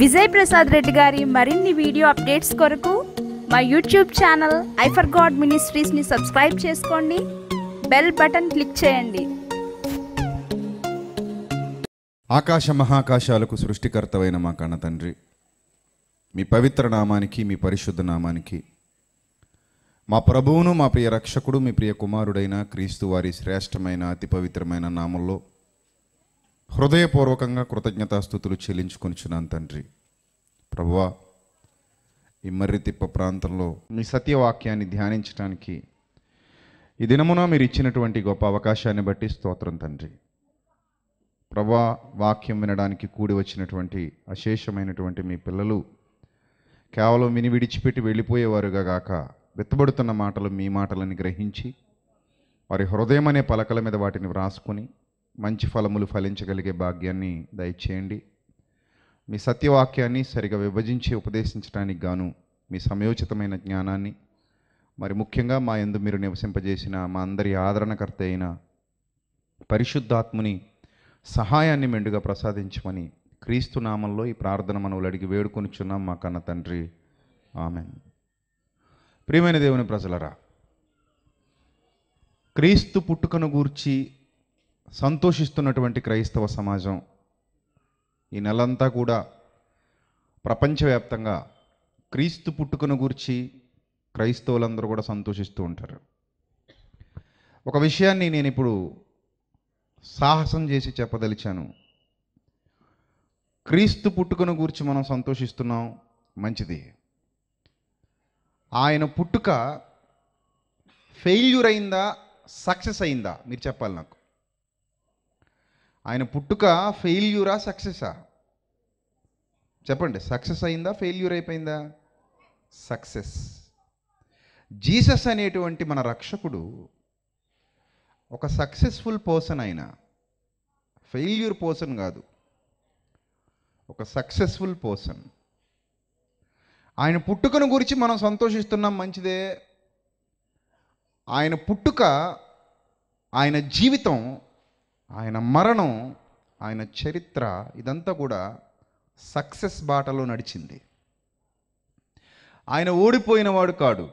విజయ్ ప్రసాద్ రెడ్డి గారి మరిన్ని video updates కొరకు మా యూట్యూబ్ ఛానల్ ఐఫర్ గాడ్ మినిస్ట్రీస్ని సబ్స్క్రైబ్ చేసుకోండి బెల్ బటన్ క్లిక్ చేయండి ఆకాశ మహాకాశాలకు సృష్టికర్తవైన మా కన్న తండ్రి మీ పవిత్ర నామానికి మీ పరిశుద్ధ నామానికి మా ప్రభువును మా ప్రియ రక్షకుడు మీ ప్రియ కుమారుడైన క్రీస్తు వారి శ్రేష్టమైన అతి పవిత్రమైన నామంలో హృదయపూర్వకంగా కృతజ్ఞతాస్థుతులు చెల్లించుకొనిచున్నాను తండ్రి ప్రభువా ఈ మర్రితిప్ప ప్రాంతంలో మీ సత్యవాక్యాన్ని ధ్యానించడానికి ఈ దినమున మీరు ఇచ్చినటువంటి గొప్ప అవకాశాన్ని బట్టి స్తోత్రం తండ్రి ప్రభా వాక్యం వినడానికి కూడి వచ్చినటువంటి అశేషమైనటువంటి మీ పిల్లలు కేవలం విని విడిచిపెట్టి వెళ్ళిపోయేవారుగా గాక విత్తబడుతున్న మాటలు మీ మాటలని గ్రహించి వారి హృదయం అనే పలకల మీద వాటిని వ్రాసుకొని మంచి ఫలములు ఫలించగలిగే భాగ్యాన్ని దయచేయండి మీ సత్యవాక్యాన్ని సరిగా విభజించి ఉపదేశించడానికి గాను మీ సమయోచితమైన జ్ఞానాన్ని మరి ముఖ్యంగా మా ఎందు మీరు నివసింపజేసిన మా అందరి ఆదరణకర్త అయిన పరిశుద్ధాత్ముని సహాయాన్ని మెండుగా ప్రసాదించమని క్రీస్తు నామంలో ఈ ప్రార్థన మనవులు అడిగి వేడుకొనిచున్నాం మా కన్న తండ్రి ఆమె ప్రియమైన దేవుని ప్రజలరా క్రీస్తు పుట్టుకను గూర్చి సంతోషిస్తున్నటువంటి క్రైస్తవ సమాజం ఈ నెలంతా కూడా ప్రపంచవ్యాప్తంగా క్రీస్తు పుట్టుకను గురించి క్రైస్తవులందరూ కూడా సంతోషిస్తూ ఉంటారు ఒక విషయాన్ని నేను ఇప్పుడు సాహసం చేసి చెప్పదలిచాను క్రీస్తు పుట్టుకను గురించి మనం సంతోషిస్తున్నాం మంచిది ఆయన పుట్టుక ఫెయిల్యూర్ అయిందా సక్సెస్ అయిందా మీరు చెప్పాలి నాకు ఆయన పుట్టుక ఫెయిల్యూరా సక్సెసా చెప్పండి సక్సెస్ అయిందా ఫెయిల్యూర్ అయిపోయిందా సక్సెస్ జీసస్ అనేటువంటి మన రక్షకుడు ఒక సక్సెస్ఫుల్ పర్సన్ ఆయన ఫెయిల్యూర్ పర్సన్ కాదు ఒక సక్సెస్ఫుల్ పర్సన్ ఆయన పుట్టుకను గురించి మనం సంతోషిస్తున్నాం మంచిదే ఆయన పుట్టుక ఆయన జీవితం ఆయన మరణం ఆయన చరిత్ర ఇదంతా కూడా సక్సెస్ బాటలో నడిచింది ఆయన ఓడిపోయినవాడు కాడు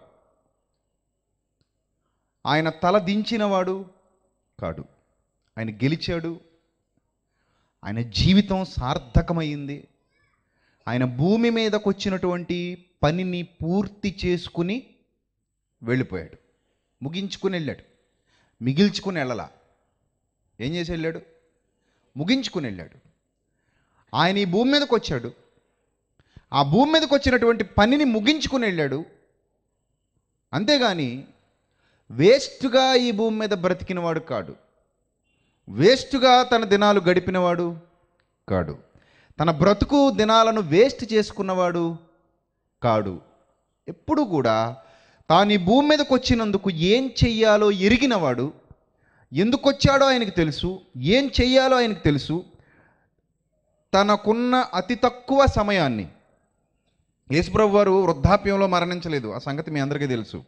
ఆయన తల దించినవాడు కాడు ఆయన గెలిచాడు ఆయన జీవితం సార్థకమైంది ఆయన భూమి మీదకు వచ్చినటువంటి పనిని పూర్తి చేసుకుని వెళ్ళిపోయాడు ముగించుకుని వెళ్ళాడు మిగిల్చుకుని వెళ్ళలా ఏం చేసి వెళ్ళాడు ముగించుకుని వెళ్ళాడు ఆయన ఈ భూమి మీదకి వచ్చాడు ఆ భూమి మీదకి వచ్చినటువంటి పనిని ముగించుకుని వెళ్ళాడు అంతేగాని వేస్ట్గా ఈ భూమి మీద బ్రతికినవాడు కాడు వేస్ట్గా తన దినాలు గడిపినవాడు కాడు తన బ్రతుకు దినాలను వేస్ట్ చేసుకున్నవాడు కాడు ఎప్పుడు కూడా తాను ఈ భూమి మీదకి వచ్చినందుకు ఏం చెయ్యాలో ఎరిగినవాడు ఎందుకు వచ్చాడో ఆయనకు తెలుసు ఏం చెయ్యాలో ఆయనకు తెలుసు తనకున్న అతి తక్కువ సమయాన్ని యేసుప్రభు వారు వృద్ధాప్యంలో మరణించలేదు ఆ సంగతి మీ అందరికీ తెలుసు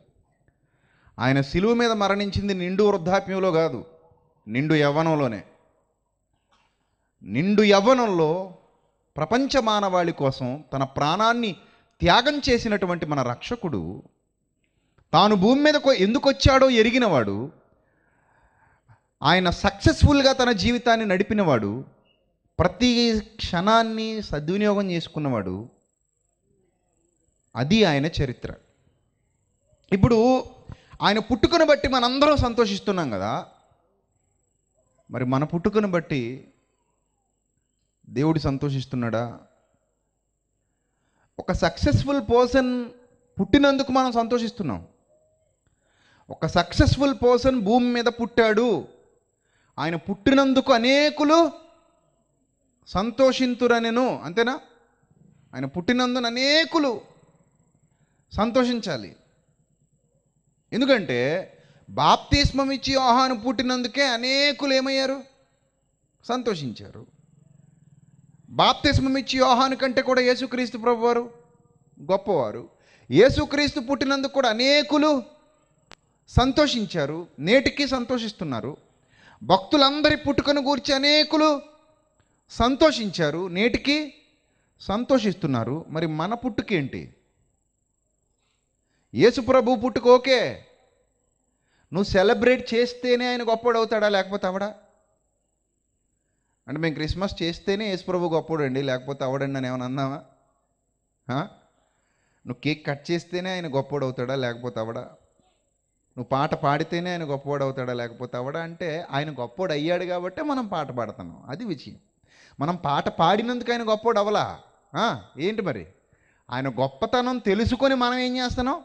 ఆయన సిలువు మీద మరణించింది నిండు వృద్ధాప్యంలో కాదు నిండు యవ్వనంలోనే నిండు యవ్వనంలో ప్రపంచ మానవాళి కోసం తన ప్రాణాన్ని త్యాగం చేసినటువంటి మన రక్షకుడు తాను భూమి మీద ఎందుకు వచ్చాడో ఎరిగినవాడు ఆయన సక్సెస్ఫుల్గా తన జీవితాన్ని నడిపినవాడు ప్రతి క్షణాన్ని సద్వినియోగం చేసుకున్నవాడు అది ఆయన చరిత్ర ఇప్పుడు ఆయన పుట్టుకను బట్టి మనందరం సంతోషిస్తున్నాం కదా మరి మన పుట్టుకను బట్టి దేవుడు సంతోషిస్తున్నాడా ఒక సక్సెస్ఫుల్ పర్సన్ పుట్టినందుకు మనం సంతోషిస్తున్నాం ఒక సక్సెస్ఫుల్ పర్సన్ భూమి మీద పుట్టాడు ఆయన పుట్టినందుకు అనేకులు సంతోషింతురనెను అంతేనా ఆయన పుట్టినందున అనేకులు సంతోషించాలి ఎందుకంటే బాప్తిస్మం ఇచ్చి ఆహాను పుట్టినందుకే అనేకులు ఏమయ్యారు సంతోషించారు బాప్తిస్మం ఇచ్చి ఆహాను కంటే కూడా యేసుక్రీస్తు ప్రభువారు గొప్పవారు యేసుక్రీస్తు పుట్టినందుకు కూడా అనేకులు సంతోషించారు నేటికి సంతోషిస్తున్నారు భక్తులందరి పుట్టుకను గూర్చి అనేకులు సంతోషించారు నేటికి సంతోషిస్తున్నారు మరి మన పుట్టుకేంటి యేసుప్రభు పుట్టుక ఓకే నువ్వు సెలబ్రేట్ చేస్తేనే ఆయన అవుతాడా లేకపోతే అవడా అంటే మేము క్రిస్మస్ చేస్తేనే యేసుప్రభు గొప్పడు అండి లేకపోతే అవడండి అని ఏమైనా అన్నావా నువ్వు కేక్ కట్ చేస్తేనే ఆయన అవుతాడా లేకపోతే అవడా నువ్వు పాట పాడితేనే ఆయన గొప్పవాడు అవుతాడా లేకపోతే అవడా అంటే ఆయన గొప్పవాడు అయ్యాడు కాబట్టే మనం పాట పాడుతున్నాం అది విజయం మనం పాట పాడినందుకు ఆయన గొప్పవాడు అవలా ఏంటి మరి ఆయన గొప్పతనం తెలుసుకొని మనం ఏం చేస్తున్నాం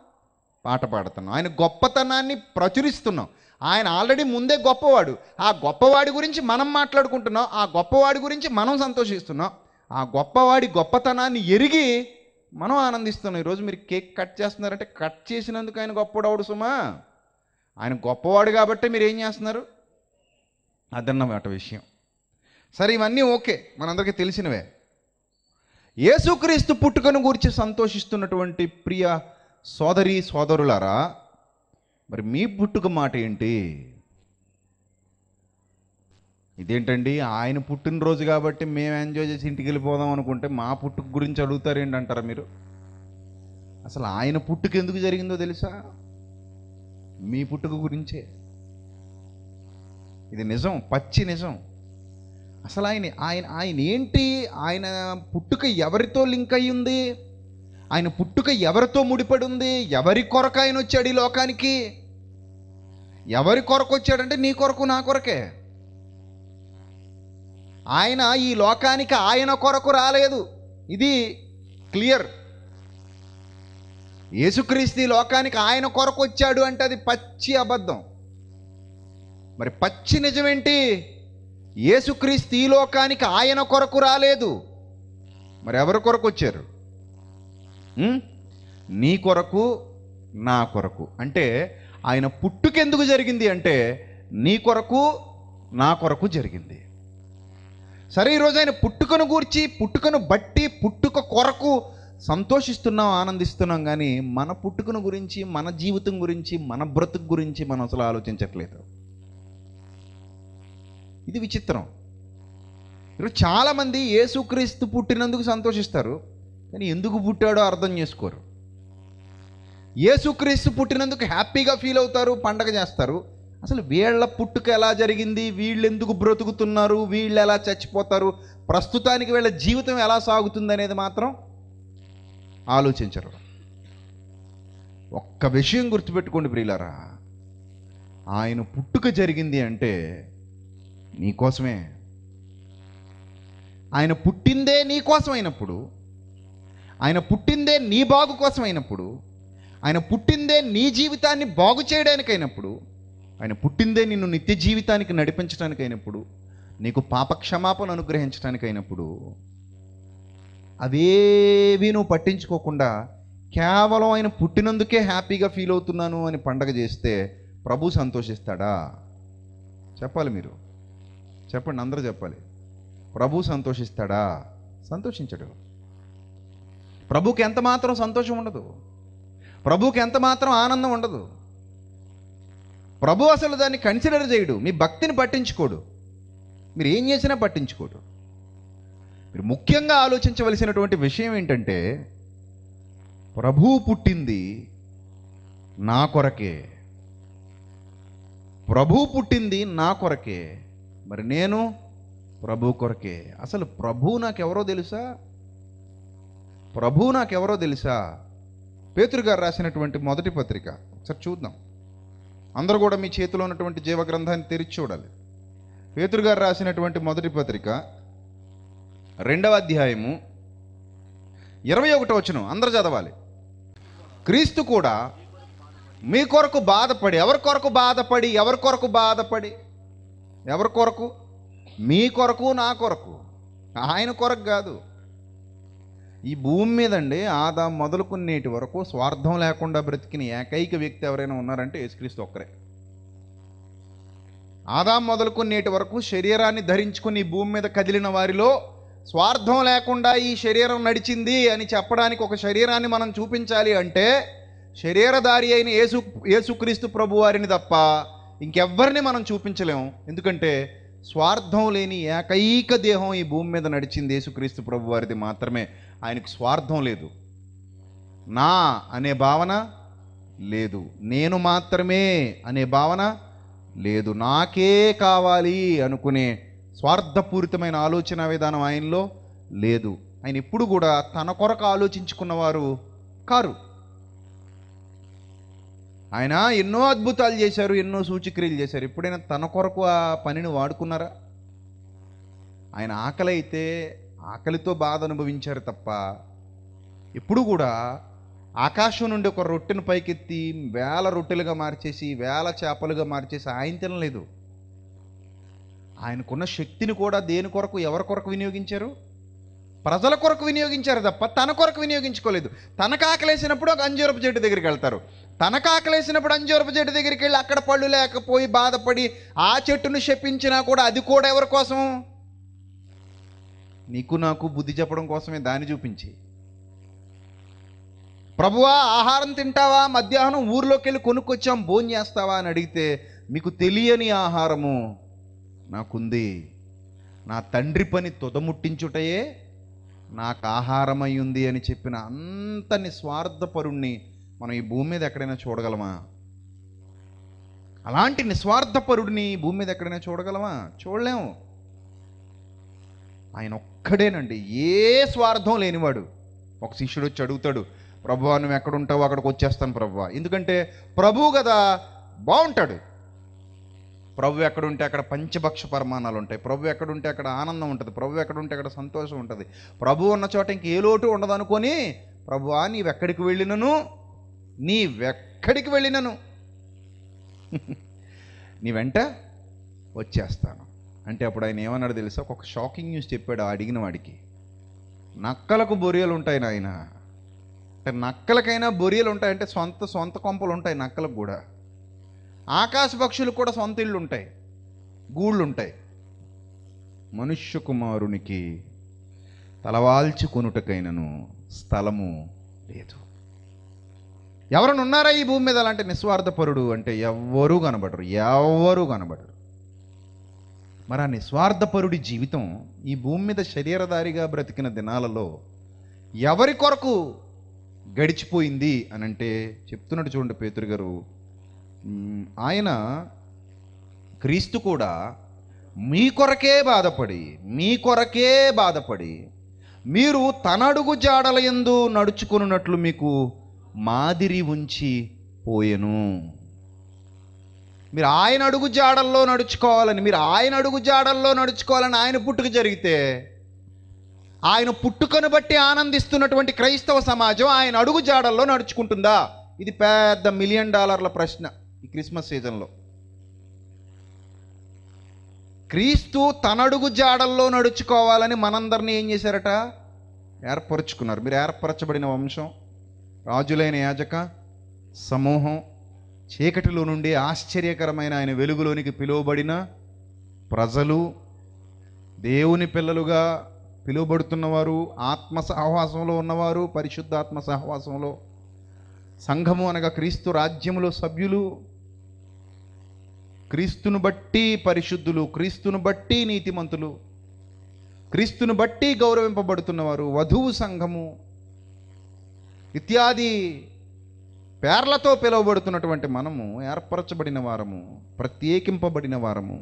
పాట పాడుతున్నాం ఆయన గొప్పతనాన్ని ప్రచురిస్తున్నాం ఆయన ఆల్రెడీ ముందే గొప్పవాడు ఆ గొప్పవాడి గురించి మనం మాట్లాడుకుంటున్నాం ఆ గొప్పవాడి గురించి మనం సంతోషిస్తున్నాం ఆ గొప్పవాడి గొప్పతనాన్ని ఎరిగి మనం ఆనందిస్తున్నాం ఈరోజు మీరు కేక్ కట్ చేస్తున్నారంటే కట్ చేసినందుకు ఆయన గొప్పవాడు సుమా ఆయన గొప్పవాడు కాబట్టి మీరు ఏం చేస్తున్నారు అదన్నమాట విషయం సరే ఇవన్నీ ఓకే మనందరికీ తెలిసినవే యేసుక్రీస్తు పుట్టుకను గురించి సంతోషిస్తున్నటువంటి ప్రియ సోదరి సోదరులారా మరి మీ పుట్టుక మాట ఏంటి ఇదేంటండి ఆయన పుట్టినరోజు కాబట్టి మేము ఎంజాయ్ చేసి ఇంటికి వెళ్ళిపోదాం అనుకుంటే మా పుట్టుక గురించి ఏంటంటారా మీరు అసలు ఆయన పుట్టుక ఎందుకు జరిగిందో తెలుసా మీ పుట్టుక గురించే ఇది నిజం పచ్చి నిజం అసలు ఆయన ఆయన ఆయన ఏంటి ఆయన పుట్టుక ఎవరితో లింక్ అయ్యి ఉంది ఆయన పుట్టుక ఎవరితో ముడిపడి ఉంది ఎవరి కొరకు ఆయన వచ్చాడు ఈ లోకానికి ఎవరి కొరకు వచ్చాడంటే నీ కొరకు నా కొరకే ఆయన ఈ లోకానికి ఆయన కొరకు రాలేదు ఇది క్లియర్ యేసుక్రీస్తు లోకానికి ఆయన కొరకు వచ్చాడు అంటే అది పచ్చి అబద్ధం మరి పచ్చి నిజమేంటి యేసుక్రీస్తు ఈ లోకానికి ఆయన కొరకు రాలేదు మరి ఎవరి కొరకు వచ్చారు నీ కొరకు నా కొరకు అంటే ఆయన పుట్టుకెందుకు జరిగింది అంటే నీ కొరకు నా కొరకు జరిగింది సరే ఈరోజు ఆయన పుట్టుకను గూర్చి పుట్టుకను బట్టి పుట్టుక కొరకు సంతోషిస్తున్నాం ఆనందిస్తున్నాం కానీ మన పుట్టుకను గురించి మన జీవితం గురించి మన బ్రతుకు గురించి మనం అసలు ఆలోచించట్లేదు ఇది విచిత్రం ఈరోజు చాలామంది యేసుక్రీస్తు పుట్టినందుకు సంతోషిస్తారు కానీ ఎందుకు పుట్టాడో అర్థం చేసుకోరు యేసుక్రీస్తు పుట్టినందుకు హ్యాపీగా ఫీల్ అవుతారు పండగ చేస్తారు అసలు వీళ్ళ పుట్టుక ఎలా జరిగింది వీళ్ళు ఎందుకు బ్రతుకుతున్నారు వీళ్ళు ఎలా చచ్చిపోతారు ప్రస్తుతానికి వీళ్ళ జీవితం ఎలా సాగుతుంది అనేది మాత్రం ఆలోచించరు ఒక్క విషయం గుర్తుపెట్టుకోండి ప్రియులారా ఆయన పుట్టుక జరిగింది అంటే నీకోసమే ఆయన పుట్టిందే నీ కోసమైనప్పుడు ఆయన పుట్టిందే నీ బాగు కోసమైనప్పుడు ఆయన పుట్టిందే నీ జీవితాన్ని బాగు చేయడానికైనప్పుడు ఆయన పుట్టిందే నిన్ను నిత్య జీవితానికి నడిపించడానికైనప్పుడు నీకు పాప అనుగ్రహించడానికైనప్పుడు అవేవి నువ్వు పట్టించుకోకుండా కేవలం ఆయన పుట్టినందుకే హ్యాపీగా ఫీల్ అవుతున్నాను అని పండగ చేస్తే ప్రభు సంతోషిస్తాడా చెప్పాలి మీరు చెప్పండి అందరూ చెప్పాలి ప్రభు సంతోషిస్తాడా సంతోషించడు ప్రభుకి ఎంత మాత్రం సంతోషం ఉండదు ప్రభుకి ఎంత మాత్రం ఆనందం ఉండదు ప్రభు అసలు దాన్ని కన్సిడర్ చేయడు మీ భక్తిని పట్టించుకోడు మీరు ఏం చేసినా పట్టించుకోడు మీరు ముఖ్యంగా ఆలోచించవలసినటువంటి విషయం ఏంటంటే ప్రభువు పుట్టింది నా కొరకే ప్రభు పుట్టింది నా కొరకే మరి నేను ప్రభు కొరకే అసలు ప్రభు నాకెవరో తెలుసా ప్రభు నాకెవరో తెలుసా పేతురు గారు రాసినటువంటి మొదటి పత్రిక ఒకసారి చూద్దాం అందరూ కూడా మీ చేతిలో ఉన్నటువంటి జీవ గ్రంథాన్ని తెరిచి చూడాలి పేతురు గారు రాసినటువంటి మొదటి పత్రిక రెండవ అధ్యాయము ఇరవై ఒకటో వచ్చిన అందరు చదవాలి క్రీస్తు కూడా మీ కొరకు బాధపడి ఎవరి కొరకు బాధపడి ఎవరి కొరకు బాధపడి ఎవరి కొరకు మీ కొరకు నా కొరకు ఆయన కొరకు కాదు ఈ భూమి మీదండి ఆదా మొదలుకునేటి వరకు స్వార్థం లేకుండా బ్రతికిన ఏకైక వ్యక్తి ఎవరైనా ఉన్నారంటే యేసుక్రీస్తు ఒక్కరే ఆదాం మొదలుకునేటి వరకు శరీరాన్ని ధరించుకుని భూమి మీద కదిలిన వారిలో స్వార్థం లేకుండా ఈ శరీరం నడిచింది అని చెప్పడానికి ఒక శరీరాన్ని మనం చూపించాలి అంటే శరీరధారి అయిన యేసు యేసుక్రీస్తు ప్రభు వారిని తప్ప ఇంకెవ్వరిని మనం చూపించలేము ఎందుకంటే స్వార్థం లేని ఏకైక దేహం ఈ భూమి మీద నడిచింది యేసుక్రీస్తు ప్రభు వారిది మాత్రమే ఆయనకు స్వార్థం లేదు నా అనే భావన లేదు నేను మాత్రమే అనే భావన లేదు నాకే కావాలి అనుకునే స్వార్థపూరితమైన ఆలోచన విధానం ఆయనలో లేదు ఆయన ఎప్పుడు కూడా తన కొరకు ఆలోచించుకున్నవారు కారు ఆయన ఎన్నో అద్భుతాలు చేశారు ఎన్నో సూచిక్రియలు చేశారు ఎప్పుడైనా తన కొరకు ఆ పనిని వాడుకున్నారా ఆయన ఆకలి అయితే ఆకలితో బాధ అనుభవించారు తప్ప ఎప్పుడు కూడా ఆకాశం నుండి ఒక రొట్టెను పైకెత్తి వేల రొట్టెలుగా మార్చేసి వేల చేపలుగా మార్చేసి ఆయన తినలేదు ఆయనకున్న శక్తిని కూడా దేని కొరకు ఎవరి కొరకు వినియోగించారు ప్రజల కొరకు వినియోగించారు తప్ప తన కొరకు వినియోగించుకోలేదు తనకు ఆకలేసినప్పుడు ఒక అంజూరపు చెట్టు దగ్గరికి వెళ్తారు తనకు ఆకలేసినప్పుడు అంజూరపు చెట్టు దగ్గరికి వెళ్ళి అక్కడ పళ్ళు లేకపోయి బాధపడి ఆ చెట్టును శపించినా కూడా అది కూడా ఎవరి కోసం నీకు నాకు బుద్ధి చెప్పడం కోసమే దాన్ని చూపించి ప్రభువా ఆహారం తింటావా మధ్యాహ్నం ఊర్లోకి వెళ్ళి కొనుక్కొచ్చాం భోజనం చేస్తావా అని అడిగితే మీకు తెలియని ఆహారము నాకుంది నా తండ్రి పని తుదముట్టించుటయే నాకు ఆహారమై ఉంది అని చెప్పిన అంత నిస్వార్థపరుణ్ణి మనం ఈ భూమి మీద ఎక్కడైనా చూడగలమా అలాంటి నిస్వార్థపరుడిని భూమి మీద ఎక్కడైనా చూడగలమా చూడలేము ఆయన ఒక్కడేనండి ఏ స్వార్థం లేనివాడు ఒక శిష్యుడు వచ్చి అడుగుతాడు ప్రభు నువ్వు ఎక్కడుంటావు అక్కడికి వచ్చేస్తాను ప్రభు ఎందుకంటే ప్రభు కదా బాగుంటాడు ప్రభు ఎక్కడుంటే అక్కడ పంచభక్ష పరిమాణాలు ఉంటాయి ప్రభు ఎక్కడుంటే అక్కడ ఆనందం ఉంటుంది ప్రభు ఎక్కడుంటే అక్కడ సంతోషం ఉంటుంది ప్రభు ఉన్న చోట ఇంక ఏ లోటు ఉండదు అనుకొని ఆ నీవెక్కడికి వెళ్ళినను నీవెక్కడికి వెళ్ళినను నీ వెంట వచ్చేస్తాను అంటే అప్పుడు ఆయన ఏమన్నాడు తెలుసా ఒక షాకింగ్ న్యూస్ చెప్పాడు అడిగిన వాడికి నక్కలకు బొరియలు ఉంటాయి నాయన అంటే నక్కలకైనా బొరియలు ఉంటాయంటే సొంత సొంత కొంపలు ఉంటాయి నక్కలకు కూడా ఆకాశ పక్షులు కూడా సొంత ఇళ్ళు ఉంటాయి గూళ్ళు ఉంటాయి మనుష్య కుమారునికి తలవాల్చుకొనుటకైనను స్థలము లేదు ఎవరైనా ఉన్నారా ఈ భూమి మీద అలాంటి నిస్వార్థపరుడు అంటే ఎవ్వరూ కనబడరు ఎవ్వరూ కనబడరు మరి ఆ నిస్వార్థపరుడి జీవితం ఈ భూమి మీద శరీరధారిగా బ్రతికిన దినాలలో ఎవరి కొరకు గడిచిపోయింది అనంటే చెప్తున్నట్టు చూడండి పేతురు గారు ఆయన క్రీస్తు కూడా మీ కొరకే బాధపడి మీ కొరకే బాధపడి మీరు తన అడుగు జాడల ఎందు నడుచుకున్నట్లు మీకు మాదిరి ఉంచి పోయెను మీరు ఆయన అడుగు జాడల్లో నడుచుకోవాలని మీరు ఆయన అడుగు జాడల్లో నడుచుకోవాలని ఆయన పుట్టుక జరిగితే ఆయన పుట్టుకను బట్టి ఆనందిస్తున్నటువంటి క్రైస్తవ సమాజం ఆయన అడుగు జాడల్లో నడుచుకుంటుందా ఇది పెద్ద మిలియన్ డాలర్ల ప్రశ్న ఈ క్రిస్మస్ సీజన్లో క్రీస్తు తనడుగు జాడల్లో నడుచుకోవాలని మనందరినీ ఏం చేశారట ఏర్పరచుకున్నారు మీరు ఏర్పరచబడిన వంశం రాజులైన యాజక సమూహం చీకటిలో నుండి ఆశ్చర్యకరమైన ఆయన వెలుగులోనికి పిలువబడిన ప్రజలు దేవుని పిల్లలుగా పిలువబడుతున్నవారు ఆత్మ సహవాసంలో ఉన్నవారు పరిశుద్ధాత్మ సహవాసంలో సంఘము అనగా క్రీస్తు రాజ్యములో సభ్యులు క్రీస్తును బట్టి పరిశుద్ధులు క్రీస్తును బట్టి నీతిమంతులు క్రీస్తును బట్టి గౌరవింపబడుతున్నవారు వధువు సంఘము ఇత్యాది పేర్లతో పిలువబడుతున్నటువంటి మనము ఏర్పరచబడిన వారము ప్రత్యేకింపబడిన వారము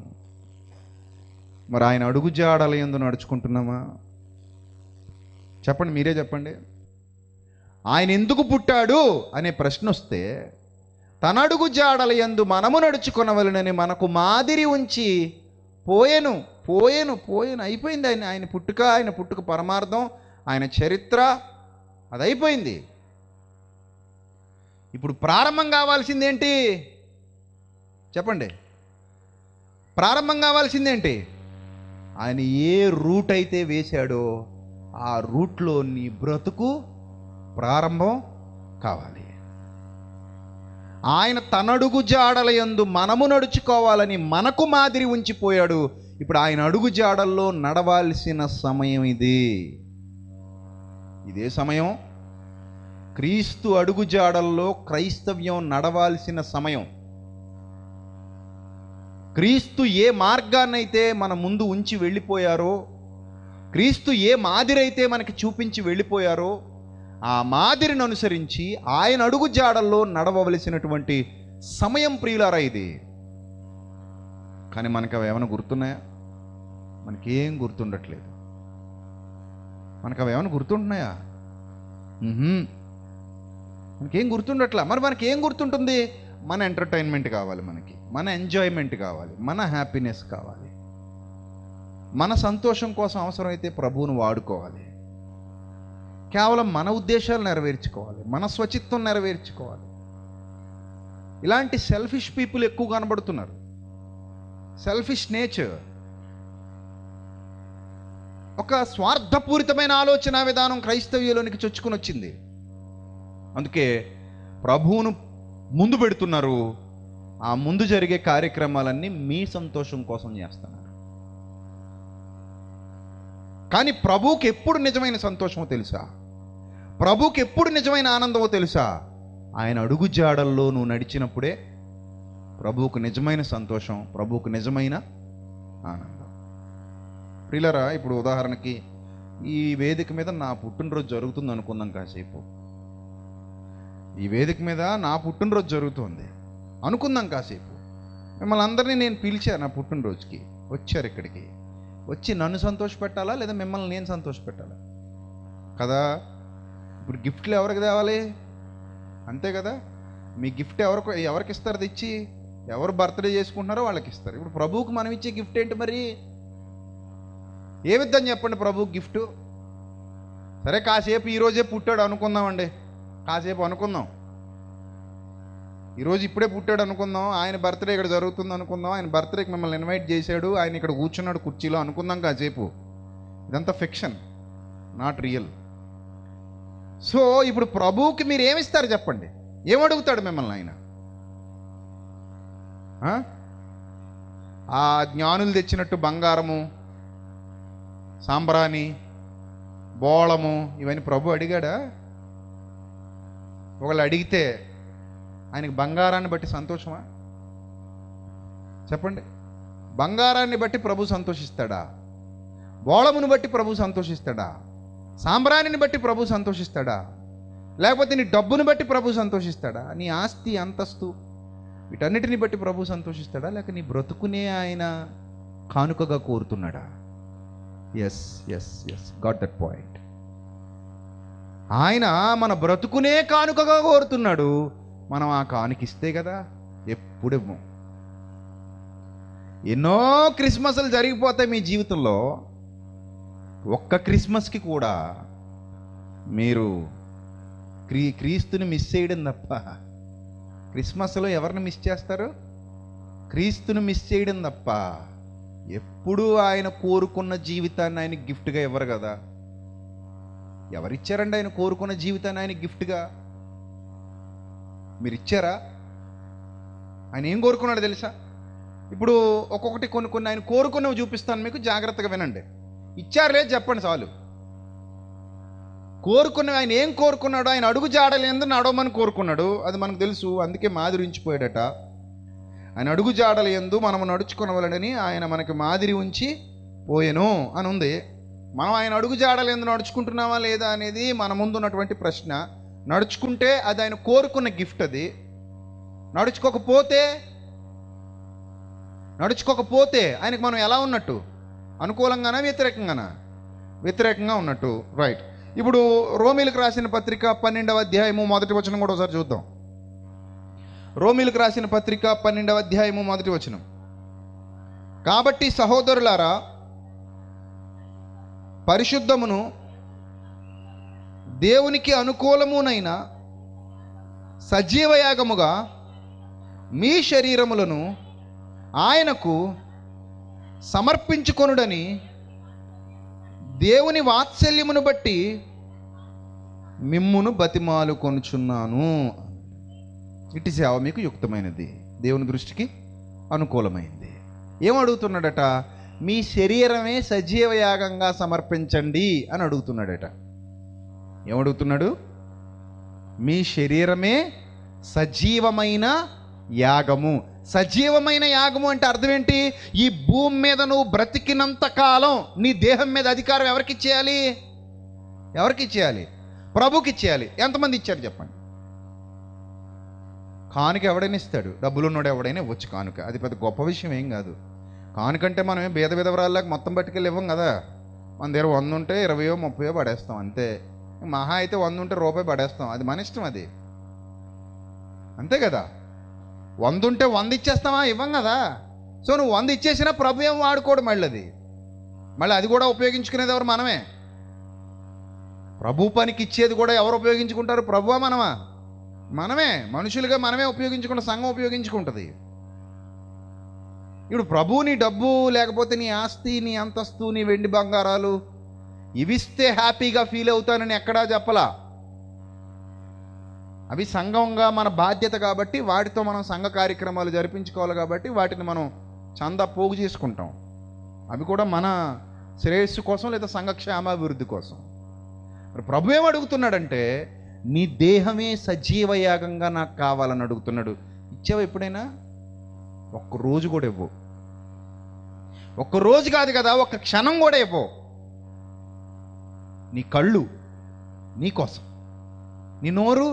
మరి ఆయన అడుగు జాడలయందు నడుచుకుంటున్నామా చెప్పండి మీరే చెప్పండి ఆయన ఎందుకు పుట్టాడు అనే ప్రశ్న వస్తే తనడుగు జాడల ఎందు మనము నడుచుకొనవలనని మనకు మాదిరి ఉంచి పోయెను పోయెను పోయెను అయిపోయింది ఆయన ఆయన పుట్టుక ఆయన పుట్టుక పరమార్థం ఆయన చరిత్ర అది అయిపోయింది ఇప్పుడు ప్రారంభం కావాల్సిందేంటి చెప్పండి ప్రారంభం ఏంటి ఆయన ఏ రూట్ అయితే వేశాడో ఆ రూట్లో నీ బ్రతుకు ప్రారంభం కావాలి ఆయన తనడుగు జాడల ఎందు మనము నడుచుకోవాలని మనకు మాదిరి ఉంచిపోయాడు ఇప్పుడు ఆయన అడుగు జాడల్లో నడవాల్సిన సమయం ఇది ఇదే సమయం క్రీస్తు అడుగు జాడల్లో క్రైస్తవ్యం నడవాల్సిన సమయం క్రీస్తు ఏ మార్గాన్నైతే మన ముందు ఉంచి వెళ్ళిపోయారో క్రీస్తు ఏ మాదిరైతే మనకి చూపించి వెళ్ళిపోయారో ఆ మాదిరిని అనుసరించి ఆయన అడుగు జాడల్లో నడవవలసినటువంటి సమయం ప్రియులారా ఇది కానీ మనకు అవి ఏమైనా గుర్తున్నాయా మనకేం గుర్తుండట్లేదు మనకు అవి ఏమైనా గుర్తుంటున్నాయా మనకేం గుర్తుండట్లే మరి మనకేం గుర్తుంటుంది మన ఎంటర్టైన్మెంట్ కావాలి మనకి మన ఎంజాయ్మెంట్ కావాలి మన హ్యాపీనెస్ కావాలి మన సంతోషం కోసం అవసరమైతే ప్రభువును వాడుకోవాలి కేవలం మన ఉద్దేశాలు నెరవేర్చుకోవాలి మన స్వచిత్వం నెరవేర్చుకోవాలి ఇలాంటి సెల్ఫిష్ పీపుల్ ఎక్కువ కనబడుతున్నారు సెల్ఫిష్ నేచర్ ఒక స్వార్థపూరితమైన ఆలోచన విధానం క్రైస్తవ్యంలోనికి చొచ్చుకుని వచ్చింది అందుకే ప్రభువును ముందు పెడుతున్నారు ఆ ముందు జరిగే కార్యక్రమాలన్నీ మీ సంతోషం కోసం చేస్తున్నారు కానీ ప్రభువుకి ఎప్పుడు నిజమైన సంతోషమో తెలుసా ప్రభుకి ఎప్పుడు నిజమైన ఆనందమో తెలుసా ఆయన అడుగు జాడల్లో నువ్వు నడిచినప్పుడే ప్రభువుకు నిజమైన సంతోషం ప్రభువుకు నిజమైన ఆనందం ప్రిలరా ఇప్పుడు ఉదాహరణకి ఈ వేదిక మీద నా పుట్టినరోజు జరుగుతుంది అనుకుందాం కాసేపు ఈ వేదిక మీద నా పుట్టినరోజు జరుగుతుంది అనుకుందాం కాసేపు మిమ్మల్ని అందరినీ నేను పిలిచాను నా పుట్టినరోజుకి వచ్చారు ఇక్కడికి వచ్చి నన్ను సంతోషపెట్టాలా లేదా మిమ్మల్ని నేను సంతోషపెట్టాలా కదా ఇప్పుడు గిఫ్ట్లు ఎవరికి తేవాలి అంతే కదా మీ గిఫ్ట్ ఎవరికి ఎవరికి ఇస్తారు తెచ్చి ఎవరు బర్త్డే చేసుకుంటున్నారో వాళ్ళకి ఇస్తారు ఇప్పుడు ప్రభువుకి మనం ఇచ్చే గిఫ్ట్ ఏంటి మరి ఏమిద్దని చెప్పండి ప్రభు గిఫ్ట్ సరే కాసేపు ఈరోజే పుట్టాడు అనుకుందామండి కాసేపు అనుకుందాం ఈరోజు ఇప్పుడే పుట్టాడు అనుకుందాం ఆయన బర్త్డే ఇక్కడ జరుగుతుంది అనుకుందాం ఆయన బర్త్డేకి మిమ్మల్ని ఇన్వైట్ చేశాడు ఆయన ఇక్కడ కూర్చున్నాడు కుర్చీలో అనుకుందాం కాసేపు ఇదంతా ఫిక్షన్ నాట్ రియల్ సో ఇప్పుడు ప్రభువుకి మీరు ఏమిస్తారు చెప్పండి ఏమడుగుతాడు మిమ్మల్ని ఆయన ఆ జ్ఞానులు తెచ్చినట్టు బంగారము సాంబ్రాణి బోళము ఇవన్నీ ప్రభు అడిగాడా ఒకళ్ళు అడిగితే ఆయనకి బంగారాన్ని బట్టి సంతోషమా చెప్పండి బంగారాన్ని బట్టి ప్రభు సంతోషిస్తాడా బోళమును బట్టి ప్రభు సంతోషిస్తాడా సాంబ్రాణిని బట్టి ప్రభు సంతోషిస్తాడా లేకపోతే నీ డబ్బుని బట్టి ప్రభు సంతోషిస్తాడా నీ ఆస్తి అంతస్తు వీటన్నిటిని బట్టి ప్రభు సంతోషిస్తాడా లేక నీ బ్రతుకునే ఆయన కానుకగా కోరుతున్నాడా yes yes yes got that point ఆయన మన బ్రతుకునే కానుకగా కోరుతున్నాడు మనం ఆ కానుకిస్తే కదా ఎప్పుడేమో ఎన్నో క్రిస్మస్లు జరిగిపోతాయి మీ జీవితంలో ఒక్క క్రిస్మస్కి కూడా మీరు క్రీ క్రీస్తుని మిస్ చేయడం తప్ప క్రిస్మస్లో ఎవరిని మిస్ చేస్తారు క్రీస్తుని మిస్ చేయడం తప్ప ఎప్పుడూ ఆయన కోరుకున్న జీవితాన్ని ఆయన గిఫ్ట్గా ఇవ్వరు కదా ఎవరిచ్చారండి ఆయన కోరుకున్న జీవితాన్ని ఆయన గిఫ్ట్గా మీరు ఇచ్చారా ఆయన ఏం కోరుకున్నాడు తెలుసా ఇప్పుడు ఒక్కొక్కటి కొన్ని కొన్ని ఆయన కోరుకున్నవి చూపిస్తాను మీకు జాగ్రత్తగా వినండి ఇచ్చారులే చెప్పండి చాలు కోరుకున్న ఆయన ఏం కోరుకున్నాడు ఆయన అడుగు జాడలేదు నడవమని కోరుకున్నాడు అది మనకు తెలుసు అందుకే మాదిరించిపోయాడట ఆయన అడుగు జాడల ఎందు మనం నడుచుకునవలనని ఆయన మనకి మాదిరి ఉంచి పోయెను అని ఉంది మనం ఆయన అడుగు జాడల ఎందు నడుచుకుంటున్నామా లేదా అనేది మన ముందు ఉన్నటువంటి ప్రశ్న నడుచుకుంటే అది ఆయన కోరుకున్న గిఫ్ట్ అది నడుచుకోకపోతే నడుచుకోకపోతే ఆయనకు మనం ఎలా ఉన్నట్టు అనుకూలంగానా వ్యతిరేకంగానా వ్యతిరేకంగా ఉన్నట్టు రైట్ ఇప్పుడు రోమిలకు రాసిన పత్రిక పన్నెండవ అధ్యాయము మొదటి వచనం కూడా ఒకసారి చూద్దాం రోమిలకు రాసిన పత్రిక పన్నెండవ అధ్యాయము మొదటి వచనం కాబట్టి సహోదరులారా పరిశుద్ధమును దేవునికి అనుకూలమునైన సజీవయాగముగా మీ శరీరములను ఆయనకు సమర్పించుకొనుడని దేవుని వాత్సల్యమును బట్టి మిమ్మును బతిమాలు కొనుచున్నాను ఇటు సేవ మీకు యుక్తమైనది దేవుని దృష్టికి అనుకూలమైంది ఏమడుగుతున్నాడట మీ శరీరమే సజీవయాగంగా సమర్పించండి అని అడుగుతున్నాడట ఏమడుగుతున్నాడు మీ శరీరమే సజీవమైన యాగము సజీవమైన యాగము అంటే అర్థం ఏంటి ఈ భూమి మీద నువ్వు బ్రతికినంత కాలం నీ దేహం మీద అధికారం ఎవరికి ఇచ్చేయాలి ఎవరికి ఇచ్చేయాలి ప్రభుకి ఇచ్చేయాలి ఎంతమంది ఇచ్చారు చెప్పండి కానుక ఎవడైనా ఇస్తాడు ఉన్నాడు ఎవడైనా ఇవ్వచ్చు కానుక అది పెద్ద గొప్ప విషయం ఏం కాదు కానుకంటే మనం ఏం భేద విధవరాల్లాగా మొత్తం పట్టుకెళ్ళి ఇవ్వం కదా మన దగ్గర వంద ఉంటే ఇరవయో ముప్పయో పడేస్తాం అంతే మహా అయితే వంద ఉంటే రూపాయి పడేస్తాం అది మన ఇష్టం అది అంతే కదా వంద ఉంటే వంద ఇచ్చేస్తావా ఇవ్వం కదా సో నువ్వు వంద ఇచ్చేసినా ప్రభు ఏం వాడుకోడు మళ్ళీ అది మళ్ళీ అది కూడా ఉపయోగించుకునేది ఎవరు మనమే ప్రభు పనికి ఇచ్చేది కూడా ఎవరు ఉపయోగించుకుంటారు ప్రభువా మనమా మనమే మనుషులుగా మనమే ఉపయోగించుకుంటే సంఘం ఉపయోగించుకుంటుంది ఇప్పుడు ప్రభు నీ డబ్బు లేకపోతే నీ ఆస్తి నీ అంతస్తు నీ వెండి బంగారాలు ఇవిస్తే హ్యాపీగా ఫీల్ అవుతానని ఎక్కడా చెప్పలా అవి సంఘంగా మన బాధ్యత కాబట్టి వాటితో మనం సంఘ కార్యక్రమాలు జరిపించుకోవాలి కాబట్టి వాటిని మనం చందా పోగు చేసుకుంటాం అవి కూడా మన శ్రేయస్సు కోసం లేదా సంఘక్షేమాభివృద్ధి కోసం మరి ప్రభు ఏం అడుగుతున్నాడంటే నీ దేహమే సజీవ యాగంగా నాకు కావాలని అడుగుతున్నాడు ఇచ్చావు ఎప్పుడైనా ఒక్కరోజు కూడా ఇవ్వు ఒక్కరోజు కాదు కదా ఒక్క క్షణం కూడా ఇవ్వు నీ కళ్ళు నీ కోసం నీ నోరు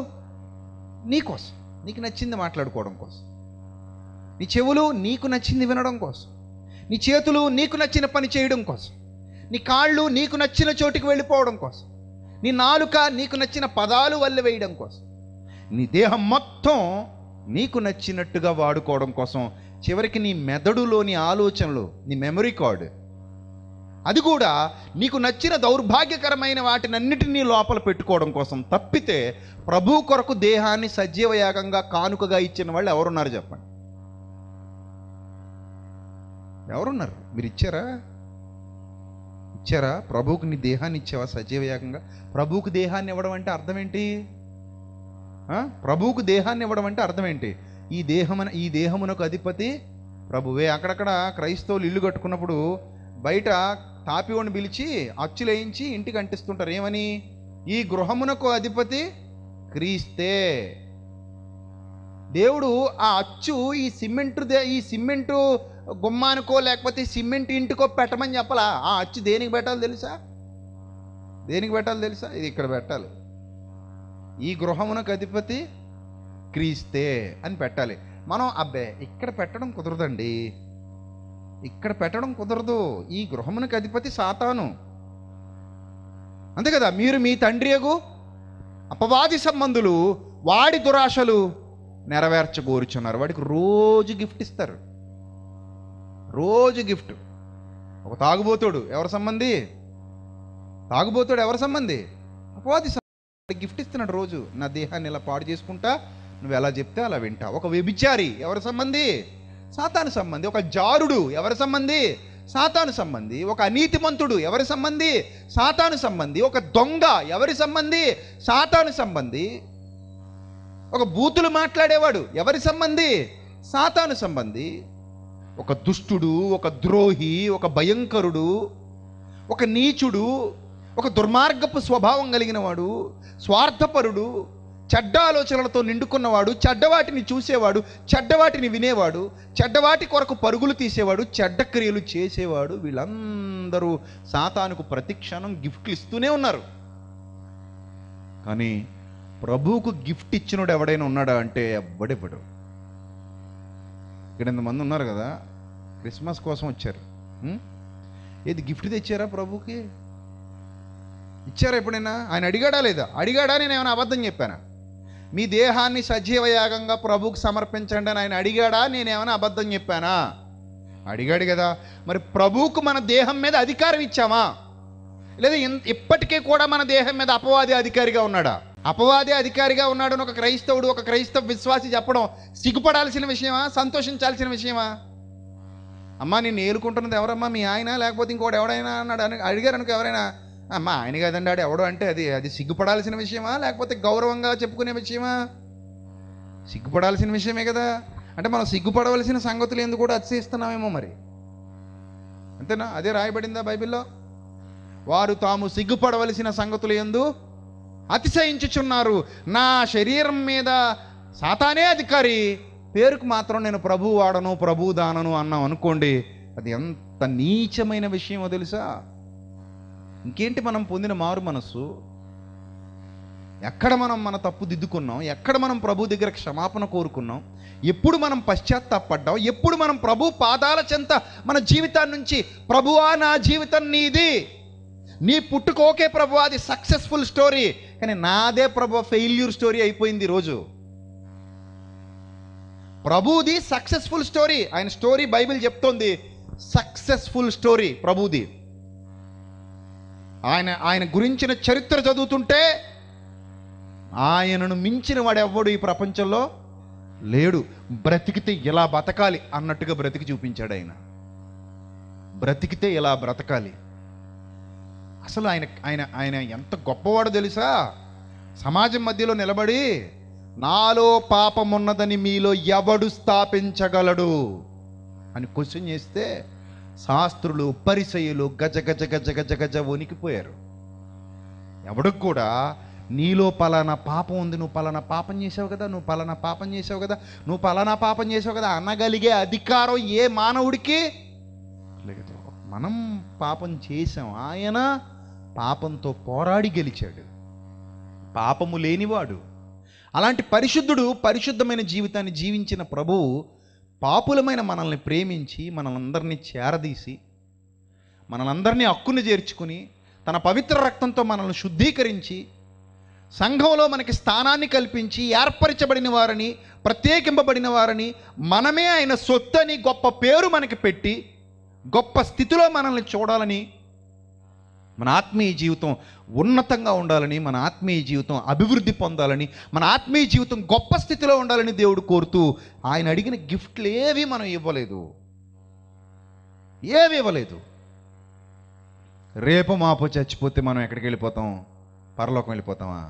నీకోసం నీకు నచ్చింది మాట్లాడుకోవడం కోసం నీ చెవులు నీకు నచ్చింది వినడం కోసం నీ చేతులు నీకు నచ్చిన పని చేయడం కోసం నీ కాళ్ళు నీకు నచ్చిన చోటికి వెళ్ళిపోవడం కోసం నీ నాలుక నీకు నచ్చిన పదాలు వల్ల వేయడం కోసం నీ దేహం మొత్తం నీకు నచ్చినట్టుగా వాడుకోవడం కోసం చివరికి నీ మెదడులోని ఆలోచనలు నీ మెమరీ కార్డు అది కూడా నీకు నచ్చిన దౌర్భాగ్యకరమైన వాటినన్నిటినీ లోపల పెట్టుకోవడం కోసం తప్పితే ప్రభు కొరకు దేహాన్ని సజీవయాగంగా కానుకగా ఇచ్చిన వాళ్ళు ఎవరున్నారు చెప్పండి ఎవరున్నారు మీరు ఇచ్చారా ఇచ్చారా ప్రభువుకి నీ దేహాన్ని ఇచ్చావా సజీవయాగంగా ప్రభువుకు దేహాన్ని ఇవ్వడం అంటే అర్థం ఏంటి ప్రభువుకు దేహాన్ని ఇవ్వడం అంటే అర్థం ఏంటి ఈ దేహమున ఈ దేహమునకు అధిపతి ప్రభువే అక్కడక్కడ క్రైస్తవులు ఇల్లు కట్టుకున్నప్పుడు బయట తాపివాడిని పిలిచి అచ్చులేయించి ఇంటికి అంటిస్తుంటారు ఏమని ఈ గృహమునకు అధిపతి క్రీస్తే దేవుడు ఆ అచ్చు ఈ సిమెంట్ ఈ సిమెంటు గుమ్మానికో లేకపోతే సిమెంట్ ఇంటికో పెట్టమని చెప్పలా ఆ అచ్చు దేనికి పెట్టాలి తెలుసా దేనికి పెట్టాలి తెలుసా ఇది ఇక్కడ పెట్టాలి ఈ గృహమునకు అధిపతి క్రీస్తే అని పెట్టాలి మనం అబ్బే ఇక్కడ పెట్టడం కుదరదండి ఇక్కడ పెట్టడం కుదరదు ఈ గృహమునికి అధిపతి సాతాను అంతే కదా మీరు మీ తండ్రి తండ్రియగు అపవాది సంబంధులు వాడి దురాశలు నెరవేర్చగోరుచున్నారు వాడికి రోజు గిఫ్ట్ ఇస్తారు రోజు గిఫ్ట్ ఒక తాగుబోతుడు ఎవరి సంబంధి తాగుబోతుడు ఎవరి సంబంధి అపవాది సంబంధి గిఫ్ట్ ఇస్తున్నాడు రోజు నా దేహాన్ని ఇలా పాడు చేసుకుంటా నువ్వు ఎలా చెప్తే అలా వింటా ఒక వ్యభిచారి ఎవరి సంబంధి సాతాను సంబంధి ఒక జారుడు ఎవరి సంబంధి సాతాను సంబంధి ఒక అనీతిమంతుడు ఎవరి సంబంధి సాతాను సంబంధి ఒక దొంగ ఎవరి సంబంధి సాతాను సంబంధి ఒక బూతులు మాట్లాడేవాడు ఎవరి సంబంధి సాతాను సంబంధి ఒక దుష్టుడు ఒక ద్రోహి ఒక భయంకరుడు ఒక నీచుడు ఒక దుర్మార్గపు స్వభావం కలిగినవాడు స్వార్థపరుడు చెడ్డ ఆలోచనలతో నిండుకున్నవాడు చెడ్డవాటిని చూసేవాడు చెడ్డవాటిని వినేవాడు చెడ్డవాటి కొరకు పరుగులు తీసేవాడు చెడ్డ క్రియలు చేసేవాడు వీళ్ళందరూ సాతానుకు ప్రతిక్షణం గిఫ్ట్లు ఇస్తూనే ఉన్నారు కానీ ప్రభువుకు గిఫ్ట్ ఇచ్చినోడు ఎవడైనా ఉన్నాడా అంటే ఎవ్వడెవ్వడు ఇక్కడ ఇంతమంది ఉన్నారు కదా క్రిస్మస్ కోసం వచ్చారు ఏది గిఫ్ట్ తెచ్చారా ప్రభుకి ఇచ్చారా ఎప్పుడైనా ఆయన అడిగాడా లేదా అడిగాడా నేను ఏమైనా అబద్ధం చెప్పానా మీ దేహాన్ని సజీవయాగంగా ప్రభుకు సమర్పించండి అని ఆయన అడిగాడా నేనేమైనా అబద్ధం చెప్పానా అడిగాడు కదా మరి ప్రభువుకు మన దేహం మీద అధికారం ఇచ్చామా లేదా ఇప్పటికీ కూడా మన దేహం మీద అపవాది అధికారిగా ఉన్నాడా అపవాది అధికారిగా అని ఒక క్రైస్తవుడు ఒక క్రైస్తవ విశ్వాసి చెప్పడం సిగ్గుపడాల్సిన విషయమా సంతోషించాల్సిన విషయమా అమ్మా నేను ఏలుకుంటున్నది ఎవరమ్మా మీ ఆయన లేకపోతే ఇంకోటి ఎవడైనా అన్నాడు అడిగారు అనుకో ఎవరైనా అమ్మా ఆయన కదండి ఆడు ఎవడు అంటే అది అది సిగ్గుపడాల్సిన విషయమా లేకపోతే గౌరవంగా చెప్పుకునే విషయమా సిగ్గుపడాల్సిన విషయమే కదా అంటే మనం సిగ్గుపడవలసిన సంగతులు ఎందుకు కూడా అతిశయిస్తున్నామేమో మరి అంతేనా అదే రాయబడిందా బైబిల్లో వారు తాము సిగ్గుపడవలసిన సంగతులు ఎందు అతిశయించుచున్నారు నా శరీరం మీద సాతానే అధికారి పేరుకు మాత్రం నేను ప్రభువు వాడను ప్రభు దానను అన్నాం అనుకోండి అది ఎంత నీచమైన విషయమో తెలుసా ఇంకేంటి మనం పొందిన మారు మనస్సు ఎక్కడ మనం మన తప్పు దిద్దుకున్నాం ఎక్కడ మనం ప్రభు దగ్గర క్షమాపణ కోరుకున్నాం ఎప్పుడు మనం పశ్చాత్తాపడ్డాం ఎప్పుడు మనం ప్రభు పాదాల చెంత మన జీవితాన్ని నుంచి ప్రభువా నా జీవితం నీది నీ పుట్టుకోకే ప్రభు అది సక్సెస్ఫుల్ స్టోరీ కానీ నాదే ప్రభు ఫెయిల్యూర్ స్టోరీ అయిపోయింది రోజు ప్రభుది సక్సెస్ఫుల్ స్టోరీ ఆయన స్టోరీ బైబిల్ చెప్తోంది సక్సెస్ఫుల్ స్టోరీ ప్రభుది ఆయన ఆయన గురించిన చరిత్ర చదువుతుంటే ఆయనను మించిన వాడు ఎవ్వడు ఈ ప్రపంచంలో లేడు బ్రతికితే ఇలా బ్రతకాలి అన్నట్టుగా బ్రతికి చూపించాడు ఆయన బ్రతికితే ఇలా బ్రతకాలి అసలు ఆయన ఆయన ఆయన ఎంత గొప్పవాడో తెలుసా సమాజం మధ్యలో నిలబడి నాలో పాపమున్నదని మీలో ఎవడు స్థాపించగలడు అని క్వశ్చన్ చేస్తే శాస్త్రులు పరిసయులు గజ గజ గజ గజ గజ వణికిపోయారు ఎవడికి కూడా నీలో పలానా పాపం ఉంది నువ్వు పలానా పాపం చేసావు కదా నువ్వు పలానా పాపం చేసావు కదా నువ్వు పలానా పాపం చేసావు కదా అనగలిగే అధికారం ఏ మానవుడికి లేదు మనం పాపం చేసాం ఆయన పాపంతో పోరాడి గెలిచాడు పాపము లేనివాడు అలాంటి పరిశుద్ధుడు పరిశుద్ధమైన జీవితాన్ని జీవించిన ప్రభువు పాపులమైన మనల్ని ప్రేమించి మనలందరినీ చేరదీసి మనలందరినీ హక్కును చేర్చుకుని తన పవిత్ర రక్తంతో మనల్ని శుద్ధీకరించి సంఘంలో మనకి స్థానాన్ని కల్పించి ఏర్పరచబడిన వారని ప్రత్యేకింపబడిన వారిని మనమే ఆయన సొత్తని గొప్ప పేరు మనకి పెట్టి గొప్ప స్థితిలో మనల్ని చూడాలని మన ఆత్మీయ జీవితం ఉన్నతంగా ఉండాలని మన ఆత్మీయ జీవితం అభివృద్ధి పొందాలని మన ఆత్మీయ జీవితం గొప్ప స్థితిలో ఉండాలని దేవుడు కోరుతూ ఆయన అడిగిన గిఫ్ట్లు ఏవి మనం ఇవ్వలేదు ఏవి ఇవ్వలేదు రేపు మాపు చచ్చిపోతే మనం ఎక్కడికి వెళ్ళిపోతాం పరలోకం వెళ్ళిపోతామా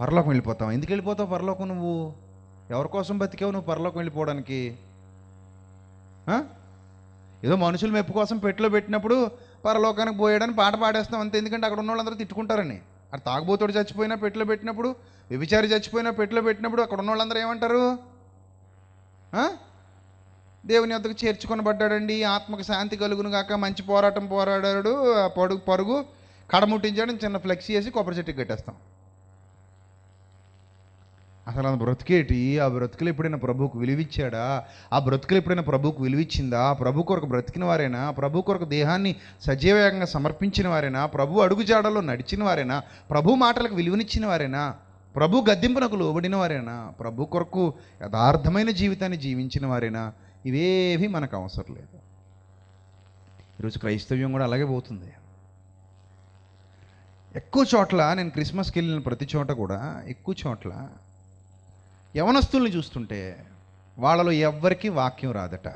పరలోకం వెళ్ళిపోతాం ఎందుకు వెళ్ళిపోతావు పరలోకం నువ్వు ఎవరి కోసం బతికావు నువ్వు పరలోకం వెళ్ళిపోవడానికి ఏదో మనుషులు మెప్పు కోసం పెట్టిలో పెట్టినప్పుడు పరలోకానికి పోయాడని పాట పాడేస్తాం అంతే ఎందుకంటే అక్కడ ఉన్న వాళ్ళందరూ తిట్టుకుంటారని అక్కడ తాగుబోతుడు చచ్చిపోయినా పెట్టిలో పెట్టినప్పుడు వ్యభిచారి చచ్చిపోయినా పెట్టిలో పెట్టినప్పుడు అక్కడ ఉన్న వాళ్ళందరూ ఏమంటారు దేవుని వద్దకు చేర్చుకొనబడ్డాడండి ఆత్మకు శాంతి కలుగును కాక మంచి పోరాటం పోరాడాడు పడుగు పరుగు కడముట్టించాడు చిన్న ఫ్లెక్సీ వేసి కొబ్బరి చెట్టుకి కట్టేస్తాం అసలు ఆ బ్రతికేటి ఆ బ్రతుకులు ఎప్పుడైనా ప్రభుకు విలువిచ్చాడా ఆ బ్రతుకులు ఎప్పుడైనా ప్రభుకు విలువిచ్చిందా ప్రభు కొరకు బ్రతికిన వారేనా ప్రభు కొరకు దేహాన్ని సజీవయంగా సమర్పించిన వారేనా ప్రభు అడుగుజాడలో నడిచిన వారేనా ప్రభు మాటలకు విలువనిచ్చిన వారేనా ప్రభు గద్దెంపునకు లోబడిన వారేనా ప్రభు కొరకు యథార్థమైన జీవితాన్ని జీవించిన వారేనా ఇవేవి మనకు అవసరం లేదు ఈరోజు క్రైస్తవ్యం కూడా అలాగే పోతుంది ఎక్కువ చోట్ల నేను క్రిస్మస్కి వెళ్ళిన ప్రతి చోట కూడా ఎక్కువ చోట్ల యవనస్తుల్ని చూస్తుంటే వాళ్ళలో ఎవ్వరికీ వాక్యం రాదట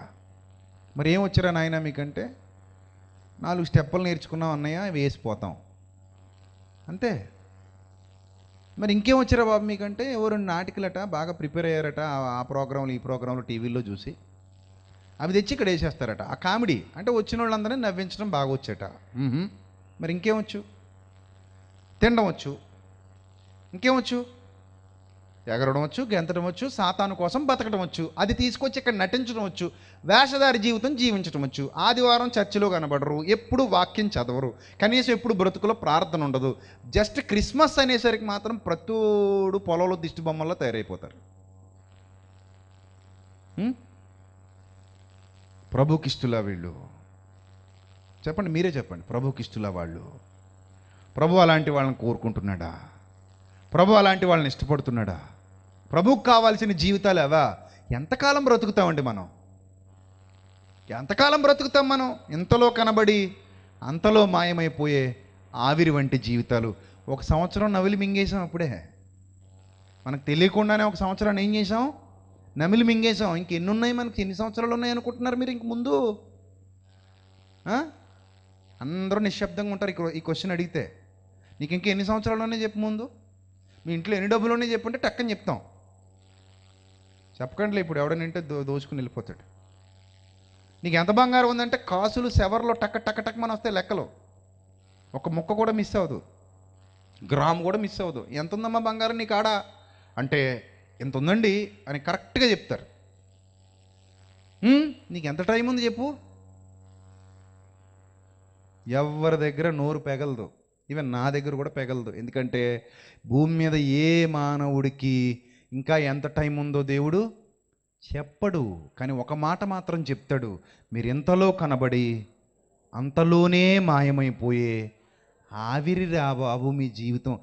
మరి ఏం వచ్చారా నాయన మీకంటే నాలుగు స్టెప్పులు నేర్చుకున్నాం అన్నయ్య వేసిపోతాం అంతే మరి ఇంకేం వచ్చారా బాబు మీకంటే ఎవరు రెండు నాటికలట బాగా ప్రిపేర్ అయ్యారట ఆ ప్రోగ్రాంలు ఈ ప్రోగ్రాంలు టీవీలో చూసి అవి తెచ్చి ఇక్కడ వేసేస్తారట ఆ కామెడీ అంటే వచ్చిన వాళ్ళందరినీ నవ్వించడం బాగా వచ్చేట మరి ఇంకేమొచ్చు తినడం వచ్చు ఇంకేమొచ్చు ఎగరడం వచ్చు గెంతడం వచ్చు సాతాను కోసం బతకడం వచ్చు అది తీసుకొచ్చి ఇక్కడ నటించడం వచ్చు వేషధారి జీవితం జీవించడం వచ్చు ఆదివారం చర్చిలో కనబడరు ఎప్పుడు వాక్యం చదవరు కనీసం ఎప్పుడు బ్రతుకులో ప్రార్థన ఉండదు జస్ట్ క్రిస్మస్ అనేసరికి మాత్రం ప్రతోడు పొలంలో దిష్టి బొమ్మల్లో తయారైపోతారు ప్రభుకిష్టులా వీళ్ళు చెప్పండి మీరే చెప్పండి ప్రభుకిష్టులా వాళ్ళు ప్రభు అలాంటి వాళ్ళని కోరుకుంటున్నాడా ప్రభు అలాంటి వాళ్ళని ఇష్టపడుతున్నాడా ప్రభుకు కావాల్సిన జీవితాలు అవా ఎంతకాలం బ్రతుకుతామండి మనం ఎంతకాలం బ్రతుకుతాం మనం ఇంతలో కనబడి అంతలో మాయమైపోయే ఆవిరి వంటి జీవితాలు ఒక సంవత్సరం నవిలి మింగేశాం అప్పుడే మనకు తెలియకుండానే ఒక సంవత్సరాన్ని ఏం చేసాం నమిలి మింగేసాం ఇంక ఎన్ని ఉన్నాయి మనకి ఎన్ని సంవత్సరాలు ఉన్నాయి అనుకుంటున్నారు మీరు ఇంక ముందు అందరూ నిశ్శబ్దంగా ఉంటారు ఇక్కడ ఈ క్వశ్చన్ అడిగితే నీకు ఇంకా ఎన్ని సంవత్సరాలు ఉన్నాయి చెప్పు ముందు మీ ఇంట్లో ఎన్ని డబ్బులు ఉన్నాయి చెప్పుంటే టక్కని చెప్తాం చెప్పకండి ఇప్పుడు ఎవడని అంటే దో దోచుకుని వెళ్ళిపోతాడు నీకు ఎంత బంగారం ఉందంటే కాసులు సెవర్లో టక్క టక్క టక్ మన వస్తాయి లెక్కలు ఒక ముక్క కూడా మిస్ అవ్వదు గ్రామ్ కూడా మిస్ అవ్వదు ఎంత ఉందమ్మా బంగారం నీకు కాడ అంటే ఎంత ఉందండి అని కరెక్ట్గా చెప్తారు నీకు ఎంత టైం ఉంది చెప్పు ఎవరి దగ్గర నోరు పెగలదు ఈవెన్ నా దగ్గర కూడా పెగలదు ఎందుకంటే భూమి మీద ఏ మానవుడికి ఇంకా ఎంత టైం ఉందో దేవుడు చెప్పడు కానీ ఒక మాట మాత్రం చెప్తాడు మీరు ఎంతలో కనబడి అంతలోనే మాయమైపోయే ఆవిరి రా బాబు మీ జీవితం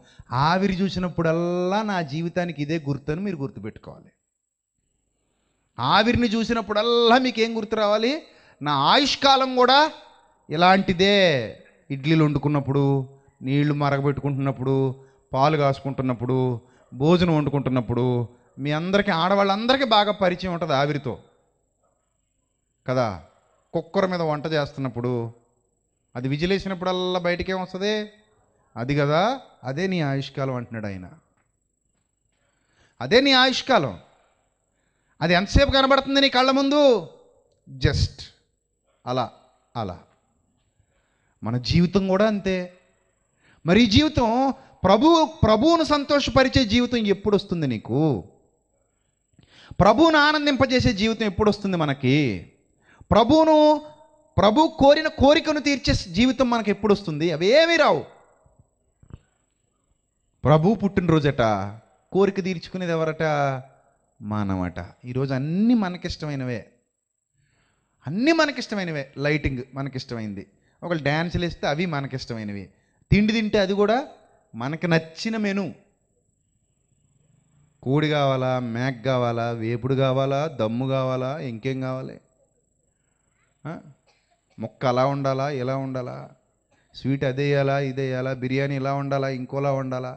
ఆవిరి చూసినప్పుడల్లా నా జీవితానికి ఇదే గుర్తు మీరు గుర్తుపెట్టుకోవాలి ఆవిరిని చూసినప్పుడల్లా మీకేం గుర్తు రావాలి నా ఆయుష్కాలం కూడా ఇలాంటిదే ఇడ్లీలు వండుకున్నప్పుడు నీళ్లు మరగబెట్టుకుంటున్నప్పుడు పాలు కాసుకుంటున్నప్పుడు భోజనం వండుకుంటున్నప్పుడు మీ అందరికీ ఆడవాళ్ళందరికీ బాగా పరిచయం ఉంటుంది ఆవిరితో కదా కుక్కర్ మీద వంట చేస్తున్నప్పుడు అది విజిలేసినప్పుడల్లా బయటకేం వస్తుంది అది కదా అదే నీ ఆయుష్కాలం అంటున్నాడు ఆయన అదే నీ ఆయుష్కాలం అది ఎంతసేపు కనబడుతుంది నీ కళ్ళ ముందు జస్ట్ అలా అలా మన జీవితం కూడా అంతే మరి జీవితం ప్రభు ప్రభువును సంతోషపరిచే జీవితం ఎప్పుడు వస్తుంది నీకు ప్రభువును ఆనందింపజేసే జీవితం ఎప్పుడు వస్తుంది మనకి ప్రభువును ప్రభు కోరిన కోరికను తీర్చే జీవితం మనకి ఎప్పుడు వస్తుంది అవి ఏమీ రావు ప్రభు పుట్టినరోజట కోరిక తీర్చుకునేది ఎవరట మనమట ఈరోజు అన్నీ మనకిష్టమైనవే అన్నీ మనకిష్టమైనవే లైటింగ్ మనకిష్టమైంది ఒకళ్ళు డ్యాన్సులు వేస్తే అవి మనకిష్టమైనవి తిండి తింటే అది కూడా మనకి నచ్చిన మెను కోడి కావాలా మేక కావాలా వేపుడు కావాలా దమ్ము కావాలా ఇంకేం కావాలి మొక్క అలా ఉండాలా ఇలా ఉండాలా స్వీట్ అదే వేయాలా ఇది వేయాలా బిర్యానీ ఇలా ఉండాలా ఇంకోలా ఉండాలా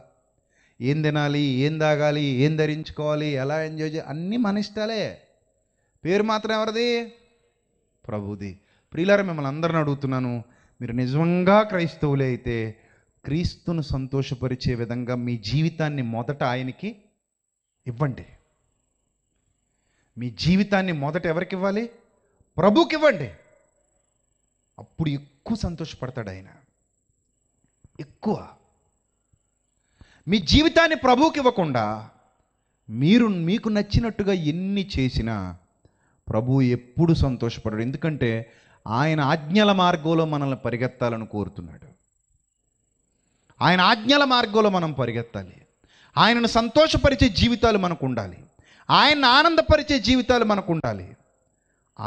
ఏం తినాలి ఏం తాగాలి ఏం ధరించుకోవాలి ఎలా ఎంజాయ్ చేయాలి అన్నీ మన ఇష్టాలే పేరు మాత్రం ఎవరిది ప్రభుది ప్రియులారా మిమ్మల్ని అందరిని అడుగుతున్నాను మీరు నిజంగా క్రైస్తవులే అయితే క్రీస్తును సంతోషపరిచే విధంగా మీ జీవితాన్ని మొదట ఆయనకి ఇవ్వండి మీ జీవితాన్ని మొదట ఎవరికి ఇవ్వాలి ప్రభుకి ఇవ్వండి అప్పుడు ఎక్కువ సంతోషపడతాడు ఆయన ఎక్కువ మీ జీవితాన్ని ప్రభువుకి ఇవ్వకుండా మీరు మీకు నచ్చినట్టుగా ఎన్ని చేసినా ప్రభువు ఎప్పుడు సంతోషపడడు ఎందుకంటే ఆయన ఆజ్ఞల మార్గంలో మనల్ని పరిగెత్తాలని కోరుతున్నాడు ఆయన ఆజ్ఞల మార్గంలో మనం పరిగెత్తాలి ఆయనను సంతోషపరిచే జీవితాలు మనకు ఉండాలి ఆయన్ని ఆనందపరిచే జీవితాలు మనకు ఉండాలి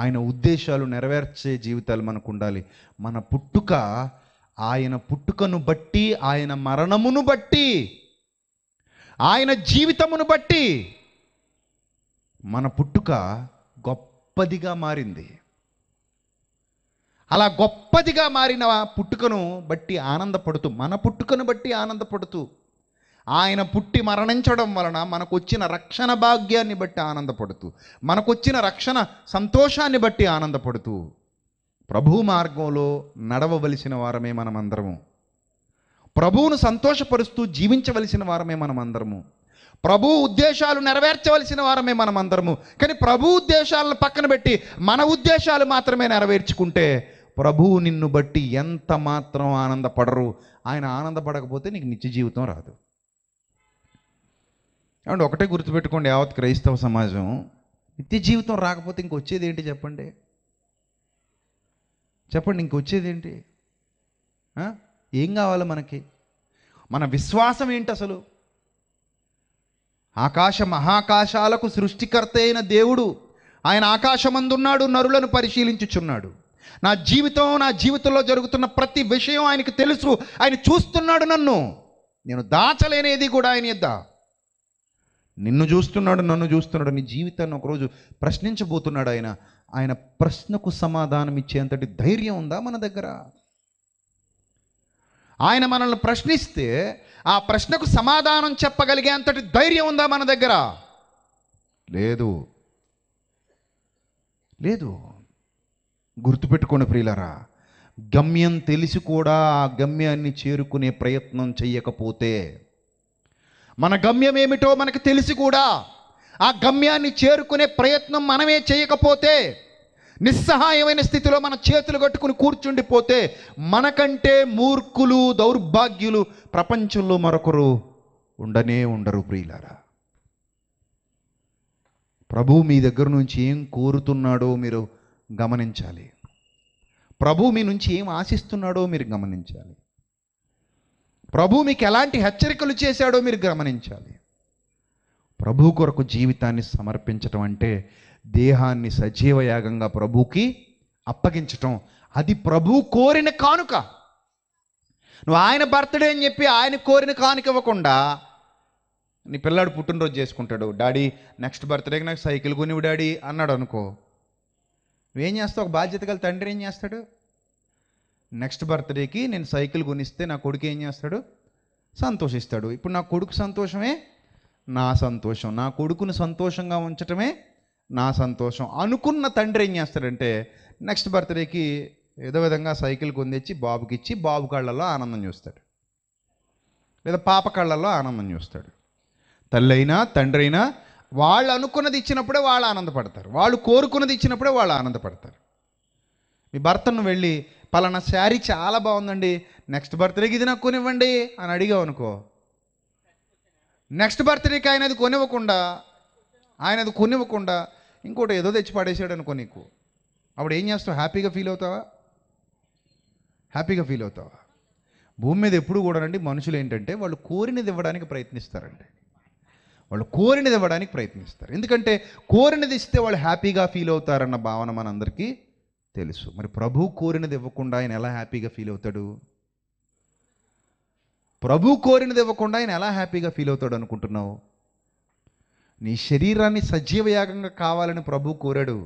ఆయన ఉద్దేశాలు నెరవేర్చే జీవితాలు మనకు ఉండాలి మన పుట్టుక ఆయన పుట్టుకను బట్టి ఆయన మరణమును బట్టి ఆయన జీవితమును బట్టి మన పుట్టుక గొప్పదిగా మారింది అలా గొప్పదిగా మారిన పుట్టుకను బట్టి ఆనందపడుతూ మన పుట్టుకను బట్టి ఆనందపడుతూ ఆయన పుట్టి మరణించడం వలన మనకు వచ్చిన రక్షణ భాగ్యాన్ని బట్టి ఆనందపడుతూ మనకొచ్చిన రక్షణ సంతోషాన్ని బట్టి ఆనందపడుతూ ప్రభు మార్గంలో నడవవలసిన వారమే మనమందరము ప్రభువును సంతోషపరుస్తూ జీవించవలసిన వారమే మనమందరము ప్రభు ఉద్దేశాలు నెరవేర్చవలసిన వారమే మనమందరము కానీ ప్రభు ఉద్దేశాలను పక్కన పెట్టి మన ఉద్దేశాలు మాత్రమే నెరవేర్చుకుంటే ప్రభువు నిన్ను బట్టి ఎంత మాత్రం ఆనందపడరు ఆయన ఆనందపడకపోతే నీకు నిత్య జీవితం రాదు అండ్ ఒకటే గుర్తుపెట్టుకోండి యావత్ క్రైస్తవ సమాజం నిత్య జీవితం రాకపోతే ఇంకొచ్చేది ఏంటి చెప్పండి చెప్పండి ఇంకొచ్చేది ఏంటి ఏం కావాలి మనకి మన విశ్వాసం ఏంటి అసలు ఆకాశ మహాకాశాలకు సృష్టికర్త అయిన దేవుడు ఆయన ఆకాశమందున్నాడు నరులను పరిశీలించుచున్నాడు నా జీవితం నా జీవితంలో జరుగుతున్న ప్రతి విషయం ఆయనకు తెలుసు ఆయన చూస్తున్నాడు నన్ను నేను దాచలేనేది కూడా ఆయన ఇద్దా నిన్ను చూస్తున్నాడు నన్ను చూస్తున్నాడు నీ జీవితాన్ని ఒకరోజు ప్రశ్నించబోతున్నాడు ఆయన ఆయన ప్రశ్నకు సమాధానం ఇచ్చేంతటి ధైర్యం ఉందా మన దగ్గర ఆయన మనల్ని ప్రశ్నిస్తే ఆ ప్రశ్నకు సమాధానం చెప్పగలిగే అంతటి ధైర్యం ఉందా మన దగ్గర లేదు లేదు గుర్తుపెట్టుకోండి ప్రియులరా గమ్యం తెలిసి కూడా ఆ గమ్యాన్ని చేరుకునే ప్రయత్నం చేయకపోతే మన గమ్యం ఏమిటో మనకు తెలిసి కూడా ఆ గమ్యాన్ని చేరుకునే ప్రయత్నం మనమే చేయకపోతే నిస్సహాయమైన స్థితిలో మన చేతులు కట్టుకుని కూర్చుండిపోతే మనకంటే మూర్ఖులు దౌర్భాగ్యులు ప్రపంచంలో మరొకరు ఉండనే ఉండరు ప్రియులారా ప్రభు మీ దగ్గర నుంచి ఏం కోరుతున్నాడో మీరు గమనించాలి ప్రభు మీ నుంచి ఏం ఆశిస్తున్నాడో మీరు గమనించాలి ప్రభు మీకు ఎలాంటి హెచ్చరికలు చేశాడో మీరు గమనించాలి ప్రభు కొరకు జీవితాన్ని సమర్పించటం అంటే దేహాన్ని సజీవయాగంగా ప్రభుకి అప్పగించటం అది ప్రభు కోరిన కానుక నువ్వు ఆయన బర్త్డే అని చెప్పి ఆయన కోరిన కానుక ఇవ్వకుండా నీ పిల్లాడు పుట్టినరోజు చేసుకుంటాడు డాడీ నెక్స్ట్ బర్త్డేకి నాకు సైకిల్ కొనివు డాడీ అన్నాడు అనుకో ఏం చేస్తావు ఒక బాధ్యత గల తండ్రి ఏం చేస్తాడు నెక్స్ట్ బర్త్డేకి నేను సైకిల్ కొనిస్తే నా కొడుకు ఏం చేస్తాడు సంతోషిస్తాడు ఇప్పుడు నా కొడుకు సంతోషమే నా సంతోషం నా కొడుకును సంతోషంగా ఉంచటమే నా సంతోషం అనుకున్న తండ్రి ఏం చేస్తాడంటే నెక్స్ట్ బర్త్డేకి ఏదో విధంగా సైకిల్ కొందిచ్చి బాబుకి ఇచ్చి బాబు కళ్ళల్లో ఆనందం చూస్తాడు లేదా పాప కళ్ళల్లో ఆనందం చూస్తాడు తల్లైనా తండ్రి అయినా వాళ్ళు అనుకున్నది ఇచ్చినప్పుడే వాళ్ళు ఆనందపడతారు వాళ్ళు కోరుకున్నది ఇచ్చినప్పుడే వాళ్ళు ఆనందపడతారు మీ భర్తను వెళ్ళి పలానా శారీ చాలా బాగుందండి నెక్స్ట్ బర్త్డేకి ఇది నాకు కొనివ్వండి అని అడిగావు అనుకో నెక్స్ట్ బర్త్డేకి ఆయన అది కొనివ్వకుండా ఆయన అది కొనివ్వకుండా ఇంకోటి ఏదో తెచ్చి పడేసాడు అనుకో నీకు అప్పుడు ఏం చేస్తావు హ్యాపీగా ఫీల్ అవుతావా హ్యాపీగా ఫీల్ అవుతావా భూమి మీద ఎప్పుడు కూడానండి మనుషులు ఏంటంటే వాళ్ళు కోరినది ఇవ్వడానికి ప్రయత్నిస్తారండి వాళ్ళు కోరినది ఇవ్వడానికి ప్రయత్నిస్తారు ఎందుకంటే కోరినది ఇస్తే వాళ్ళు హ్యాపీగా ఫీల్ అవుతారన్న భావన మనందరికీ తెలుసు మరి ప్రభు కోరినది ఇవ్వకుండా ఆయన ఎలా హ్యాపీగా ఫీల్ అవుతాడు ప్రభు కోరినది ఇవ్వకుండా ఆయన ఎలా హ్యాపీగా ఫీల్ అవుతాడు అనుకుంటున్నావు నీ శరీరాన్ని సజీవయాగంగా కావాలని ప్రభు కోరాడు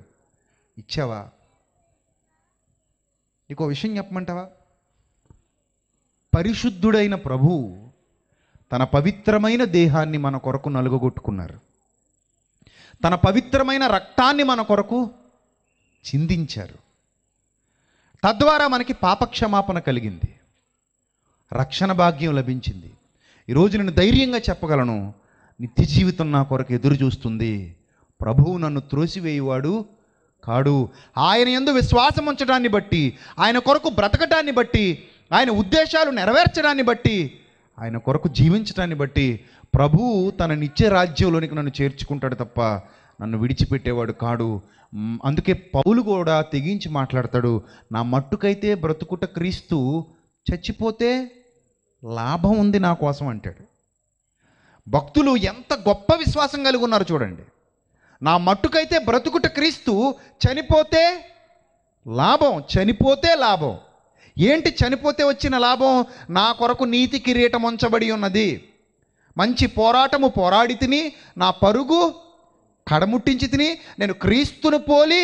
ఇచ్చావా నీకు విషయం చెప్పమంటావా పరిశుద్ధుడైన ప్రభువు తన పవిత్రమైన దేహాన్ని మన కొరకు నలుగగొట్టుకున్నారు తన పవిత్రమైన రక్తాన్ని మన కొరకు చిందించారు తద్వారా మనకి పాపక్షమాపణ కలిగింది రక్షణ భాగ్యం లభించింది ఈరోజు నేను ధైర్యంగా చెప్పగలను నిత్య జీవితం నా కొరకు ఎదురు చూస్తుంది ప్రభువు నన్ను త్రోసివేయువాడు కాడు ఆయన ఎందు విశ్వాసం ఉంచడాన్ని బట్టి ఆయన కొరకు బ్రతకటాన్ని బట్టి ఆయన ఉద్దేశాలు నెరవేర్చడాన్ని బట్టి ఆయన కొరకు జీవించడాన్ని బట్టి ప్రభువు తన నిత్య రాజ్యంలోనికి నన్ను చేర్చుకుంటాడు తప్ప నన్ను విడిచిపెట్టేవాడు కాడు అందుకే పౌలు కూడా తెగించి మాట్లాడతాడు నా మట్టుకైతే బ్రతుకుట క్రీస్తు చచ్చిపోతే లాభం ఉంది నా కోసం అంటాడు భక్తులు ఎంత గొప్ప విశ్వాసం కలిగి ఉన్నారు చూడండి నా మట్టుకైతే బ్రతుకుట క్రీస్తు చనిపోతే లాభం చనిపోతే లాభం ఏంటి చనిపోతే వచ్చిన లాభం నా కొరకు నీతి కిరీటం ఉంచబడి ఉన్నది మంచి పోరాటము పోరాడి తిని నా పరుగు కడముట్టించి తిని నేను క్రీస్తును పోలి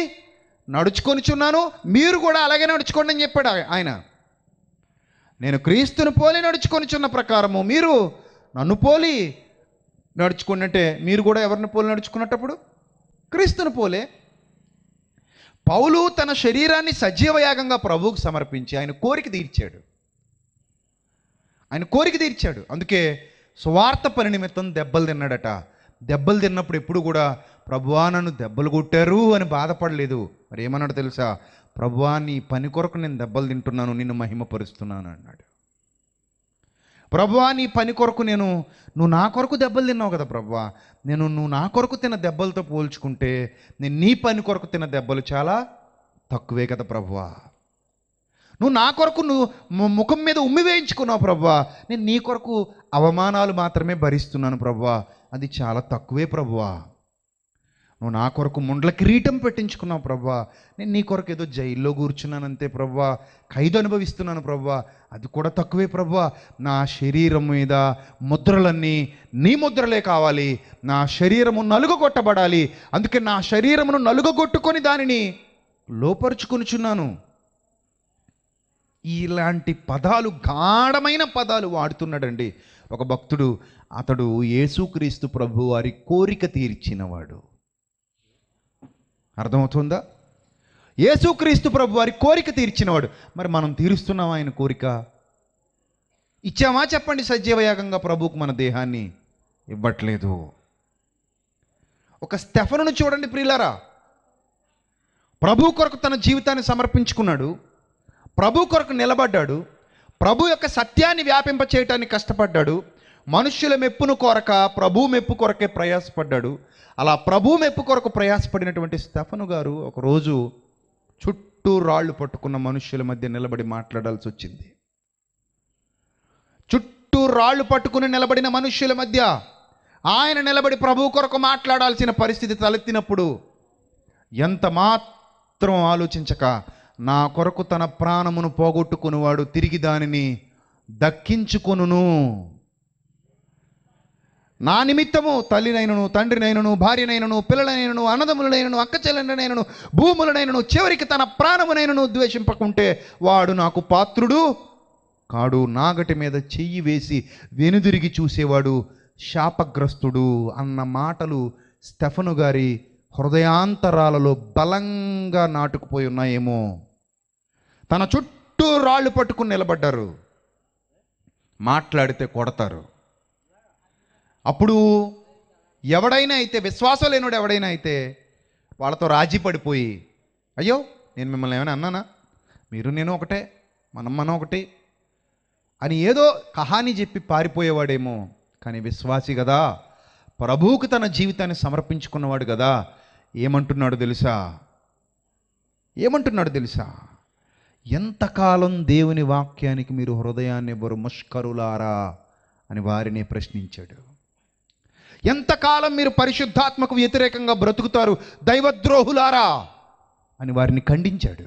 నడుచుకొనిచున్నాను మీరు కూడా అలాగే నడుచుకోండి అని చెప్పాడు ఆయన నేను క్రీస్తును పోలి నడుచుకొనిచున్న ప్రకారము మీరు నన్ను పోలి నడుచుకున్నట్టే మీరు కూడా ఎవరిని పోలి నడుచుకున్నటప్పుడు క్రీస్తును పోలే పౌలు తన శరీరాన్ని సజీవయాగంగా ప్రభువుకు సమర్పించి ఆయన కోరిక తీర్చాడు ఆయన కోరిక తీర్చాడు అందుకే స్వార్థ పరినిమిత్తం దెబ్బలు తిన్నాడట దెబ్బలు తిన్నప్పుడు ఎప్పుడు కూడా ప్రభువా నన్ను దెబ్బలు కొట్టారు అని బాధపడలేదు మరి ఏమన్నాడు తెలుసా ప్రభువా నీ పని కొరకు నేను దెబ్బలు తింటున్నాను నిన్ను మహిమపరుస్తున్నాను అన్నాడు ప్రభువా నీ పని కొరకు నేను నువ్వు నా కొరకు దెబ్బలు తిన్నావు కదా ప్రభువా నేను నువ్వు నా కొరకు తిన్న దెబ్బలతో పోల్చుకుంటే నేను నీ పని కొరకు తిన్న దెబ్బలు చాలా తక్కువే కదా ప్రభువా నువ్వు నా కొరకు నువ్వు ముఖం మీద ఉమ్మి వేయించుకున్నావు ప్రభువా నేను నీ కొరకు అవమానాలు మాత్రమే భరిస్తున్నాను ప్రభువా అది చాలా తక్కువే ప్రభువా నువ్వు నా కొరకు ముండ్ల కిరీటం పెట్టించుకున్నావు ప్రభా నేను నీ కొరకు ఏదో జైల్లో కూర్చున్నానంతే ప్రభా ఖైదు అనుభవిస్తున్నాను ప్రభా అది కూడా తక్కువే ప్రభా నా శరీరం మీద ముద్రలన్నీ నీ ముద్రలే కావాలి నా శరీరము కొట్టబడాలి అందుకే నా శరీరమును నలుగొట్టుకొని దానిని లోపరుచుకునిచున్నాను ఇలాంటి పదాలు గాఢమైన పదాలు వాడుతున్నాడండి ఒక భక్తుడు అతడు యేసుక్రీస్తు ప్రభు వారి కోరిక తీర్చినవాడు అర్థమవుతుందా యేసుక్రీస్తు ప్రభు వారి కోరిక తీర్చినవాడు మరి మనం తీరుస్తున్నాం ఆయన కోరిక ఇచ్చామా చెప్పండి సజీవయాగంగా ప్రభువుకు మన దేహాన్ని ఇవ్వట్లేదు ఒక స్టెఫనును చూడండి ప్రియులారా ప్రభు కొరకు తన జీవితాన్ని సమర్పించుకున్నాడు ప్రభు కొరకు నిలబడ్డాడు ప్రభు యొక్క సత్యాన్ని వ్యాపింపచేయటానికి కష్టపడ్డాడు మనుష్యుల మెప్పును కొరక ప్రభు మెప్పు కొరకే ప్రయాసపడ్డాడు అలా ప్రభు మెప్పు కొరకు ప్రయాసపడినటువంటి స్టెఫను గారు ఒకరోజు చుట్టూ రాళ్ళు పట్టుకున్న మనుషుల మధ్య నిలబడి మాట్లాడాల్సి వచ్చింది చుట్టూ రాళ్ళు పట్టుకుని నిలబడిన మనుష్యుల మధ్య ఆయన నిలబడి ప్రభు కొరకు మాట్లాడాల్సిన పరిస్థితి తలెత్తినప్పుడు ఎంత మాత్రం ఆలోచించక నా కొరకు తన ప్రాణమును పోగొట్టుకునివాడు తిరిగి దానిని దక్కించుకొనును నా నిమిత్తము తల్లినైనను తండ్రినైనను భార్యనైనను పిల్లలనైనను అన్నదములనైనను అక్కచెల్లెలనైనను భూములనైనను చివరికి తన ప్రాణమునైనను ద్వేషింపకుంటే వాడు నాకు పాత్రుడు కాడు నాగటి మీద చెయ్యి వేసి వెనుదిరిగి చూసేవాడు శాపగ్రస్తుడు అన్న మాటలు స్టెఫను గారి హృదయాంతరాలలో బలంగా నాటుకుపోయి ఉన్నాయేమో తన చుట్టూ రాళ్ళు పట్టుకుని నిలబడ్డారు మాట్లాడితే కొడతారు అప్పుడు ఎవడైనా అయితే విశ్వాసం లేనుడు ఎవడైనా అయితే వాళ్ళతో రాజీ పడిపోయి అయ్యో నేను మిమ్మల్ని ఏమైనా అన్నానా మీరు నేను ఒకటే మనం మనం ఒకటి అని ఏదో కహాని చెప్పి పారిపోయేవాడేమో కానీ విశ్వాసి కదా ప్రభువుకు తన జీవితాన్ని సమర్పించుకున్నవాడు కదా ఏమంటున్నాడు తెలుసా ఏమంటున్నాడు తెలుసా ఎంతకాలం దేవుని వాక్యానికి మీరు హృదయాన్ని ఇవ్వరు ముష్కరులారా అని వారిని ప్రశ్నించాడు ఎంతకాలం మీరు పరిశుద్ధాత్మకు వ్యతిరేకంగా బ్రతుకుతారు దైవద్రోహులారా అని వారిని ఖండించాడు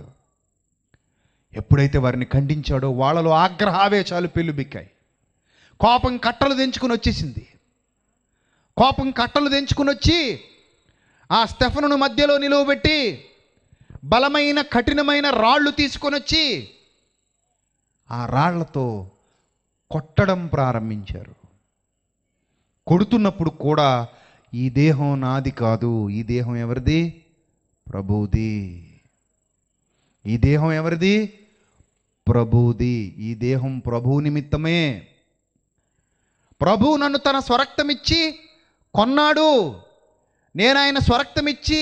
ఎప్పుడైతే వారిని ఖండించాడో వాళ్ళలో ఆగ్రహావేశాలు పెళ్ళుబిక్కాయి కోపం కట్టలు తెంచుకుని వచ్చేసింది కోపం కట్టలు తెంచుకుని వచ్చి ఆ స్టెఫనును మధ్యలో నిలువబెట్టి బలమైన కఠినమైన రాళ్ళు తీసుకొని వచ్చి ఆ రాళ్లతో కొట్టడం ప్రారంభించారు కొడుతున్నప్పుడు కూడా ఈ దేహం నాది కాదు ఈ దేహం ఎవరిది ప్రభుది ఈ దేహం ఎవరిది ప్రభుది ఈ దేహం ప్రభు నిమిత్తమే ప్రభు నన్ను తన స్వరక్తమిచ్చి కొన్నాడు నేను ఆయన స్వరక్తమిచ్చి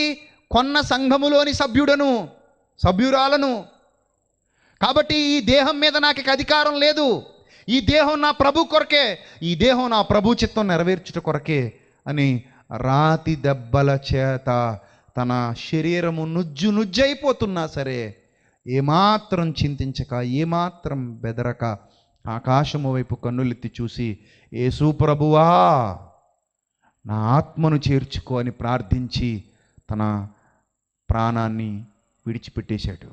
కొన్న సంఘములోని సభ్యుడను సభ్యురాలను కాబట్టి ఈ దేహం మీద నాకు అధికారం లేదు ఈ దేహం నా ప్రభు కొరకే ఈ దేహం నా ప్రభు చిత్తం నెరవేర్చుట కొరకే అని రాతి దెబ్బల చేత తన శరీరము నుజ్జు నుజ్జైపోతున్నా సరే ఏమాత్రం చింతించక ఏమాత్రం బెదరక ఆకాశము వైపు కన్నులెత్తి చూసి యేసు ప్రభువా నా ఆత్మను చేర్చుకో అని ప్రార్థించి తన ప్రాణాన్ని విడిచిపెట్టేశాడు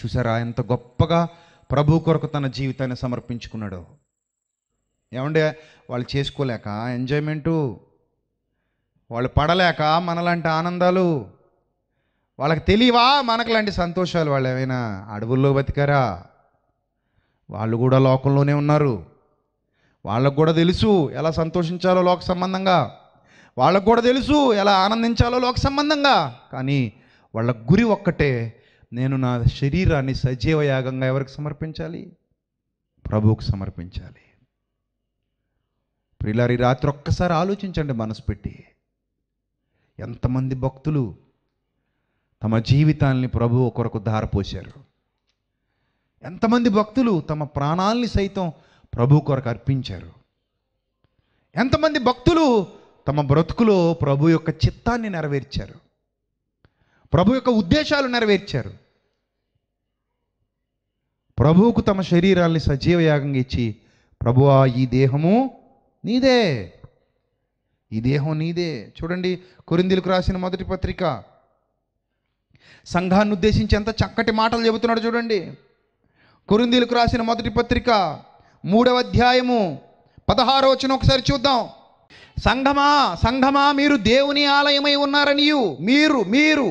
చూసారా ఎంత గొప్పగా ప్రభు కొరకు తన జీవితాన్ని సమర్పించుకున్నాడు ఏమండే వాళ్ళు చేసుకోలేక ఎంజాయ్మెంటు వాళ్ళు పడలేక మనలాంటి ఆనందాలు వాళ్ళకి తెలియవా మనకు లాంటి సంతోషాలు వాళ్ళు ఏమైనా అడవుల్లో బతికారా వాళ్ళు కూడా లోకంలోనే ఉన్నారు వాళ్ళకు కూడా తెలుసు ఎలా సంతోషించాలో లోక సంబంధంగా వాళ్ళకు కూడా తెలుసు ఎలా ఆనందించాలో లోక సంబంధంగా కానీ వాళ్ళ గురి ఒక్కటే నేను నా శరీరాన్ని సజీవ యాగంగా ఎవరికి సమర్పించాలి ప్రభువుకు సమర్పించాలి ప్రిలారి రాత్రి ఒక్కసారి ఆలోచించండి మనసు పెట్టి ఎంతమంది భక్తులు తమ జీవితాల్ని ప్రభు ఒకరకు దారపోశారు ఎంతమంది భక్తులు తమ ప్రాణాల్ని సైతం ప్రభు కొరకు అర్పించారు ఎంతమంది భక్తులు తమ బ్రతుకులో ప్రభు యొక్క చిత్తాన్ని నెరవేర్చారు ప్రభు యొక్క ఉద్దేశాలు నెరవేర్చారు ప్రభువుకు తమ శరీరాల్ని సజీవయాగంగా ఇచ్చి ప్రభువా ఈ దేహము నీదే ఈ దేహం నీదే చూడండి కొరిందిలకు రాసిన మొదటి పత్రిక సంఘాన్ని ఉద్దేశించి ఎంత చక్కటి మాటలు చెబుతున్నాడు చూడండి కొరిందీలకు రాసిన మొదటి పత్రిక మూడవ అధ్యాయము పదహారో వచ్చిన ఒకసారి చూద్దాం సంఘమా సంఘమా మీరు దేవుని ఆలయమై ఉన్నారనియు మీరు మీరు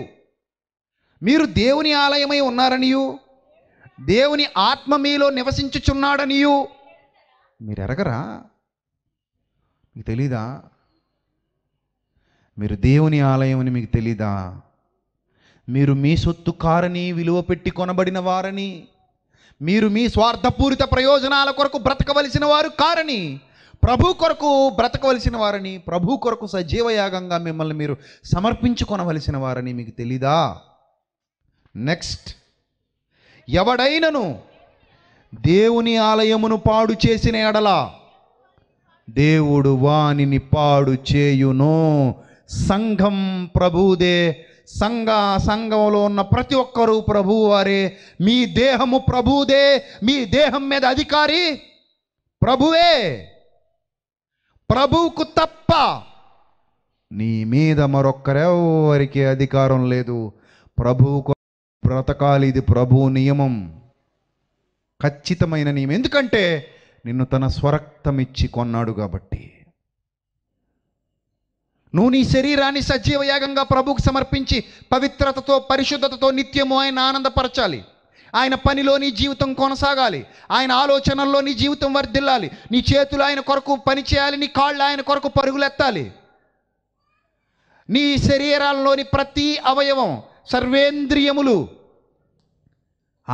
మీరు దేవుని ఆలయమై ఉన్నారనియు దేవుని ఆత్మ మీలో నివసించుచున్నాడనియు మీరు ఎరగరా మీకు తెలీదా మీరు దేవుని ఆలయం అని మీకు తెలీదా మీరు మీ సొత్తు కారని విలువ పెట్టి కొనబడిన వారని మీరు మీ స్వార్థపూరిత ప్రయోజనాల కొరకు బ్రతకవలసిన వారు కారని ప్రభు కొరకు బ్రతకవలసిన వారని ప్రభు కొరకు సజీవయాగంగా మిమ్మల్ని మీరు సమర్పించుకొనవలసిన వారని మీకు తెలీదా నెక్స్ట్ ఎవడైనను దేవుని ఆలయమును పాడు చేసిన ఎడల దేవుడు వానిని పాడు చేయును సంఘం ప్రభుదే సంఘ సంఘంలో ఉన్న ప్రతి ఒక్కరూ ప్రభువారే మీ దేహము ప్రభుదే మీ దేహం మీద అధికారి ప్రభువే ప్రభువుకు తప్ప నీ మీద మరొక్కరెవరికి అధికారం లేదు ప్రభువుకు బ్రతకాలి ఇది ప్రభు నియమం ఖచ్చితమైన నియమం ఎందుకంటే నిన్ను తన స్వరక్తమిచ్చి కొన్నాడు కాబట్టి నువ్వు నీ శరీరాన్ని సజీవయాగంగా ప్రభుకు సమర్పించి పవిత్రతతో పరిశుద్ధతతో నిత్యము ఆయన ఆనందపరచాలి ఆయన పనిలో నీ జీవితం కొనసాగాలి ఆయన ఆలోచనల్లో నీ జీవితం వర్ధిల్లాలి నీ చేతులు ఆయన కొరకు పనిచేయాలి నీ కాళ్ళు ఆయన కొరకు పరుగులెత్తాలి నీ శరీరాల్లోని ప్రతి అవయవం సర్వేంద్రియములు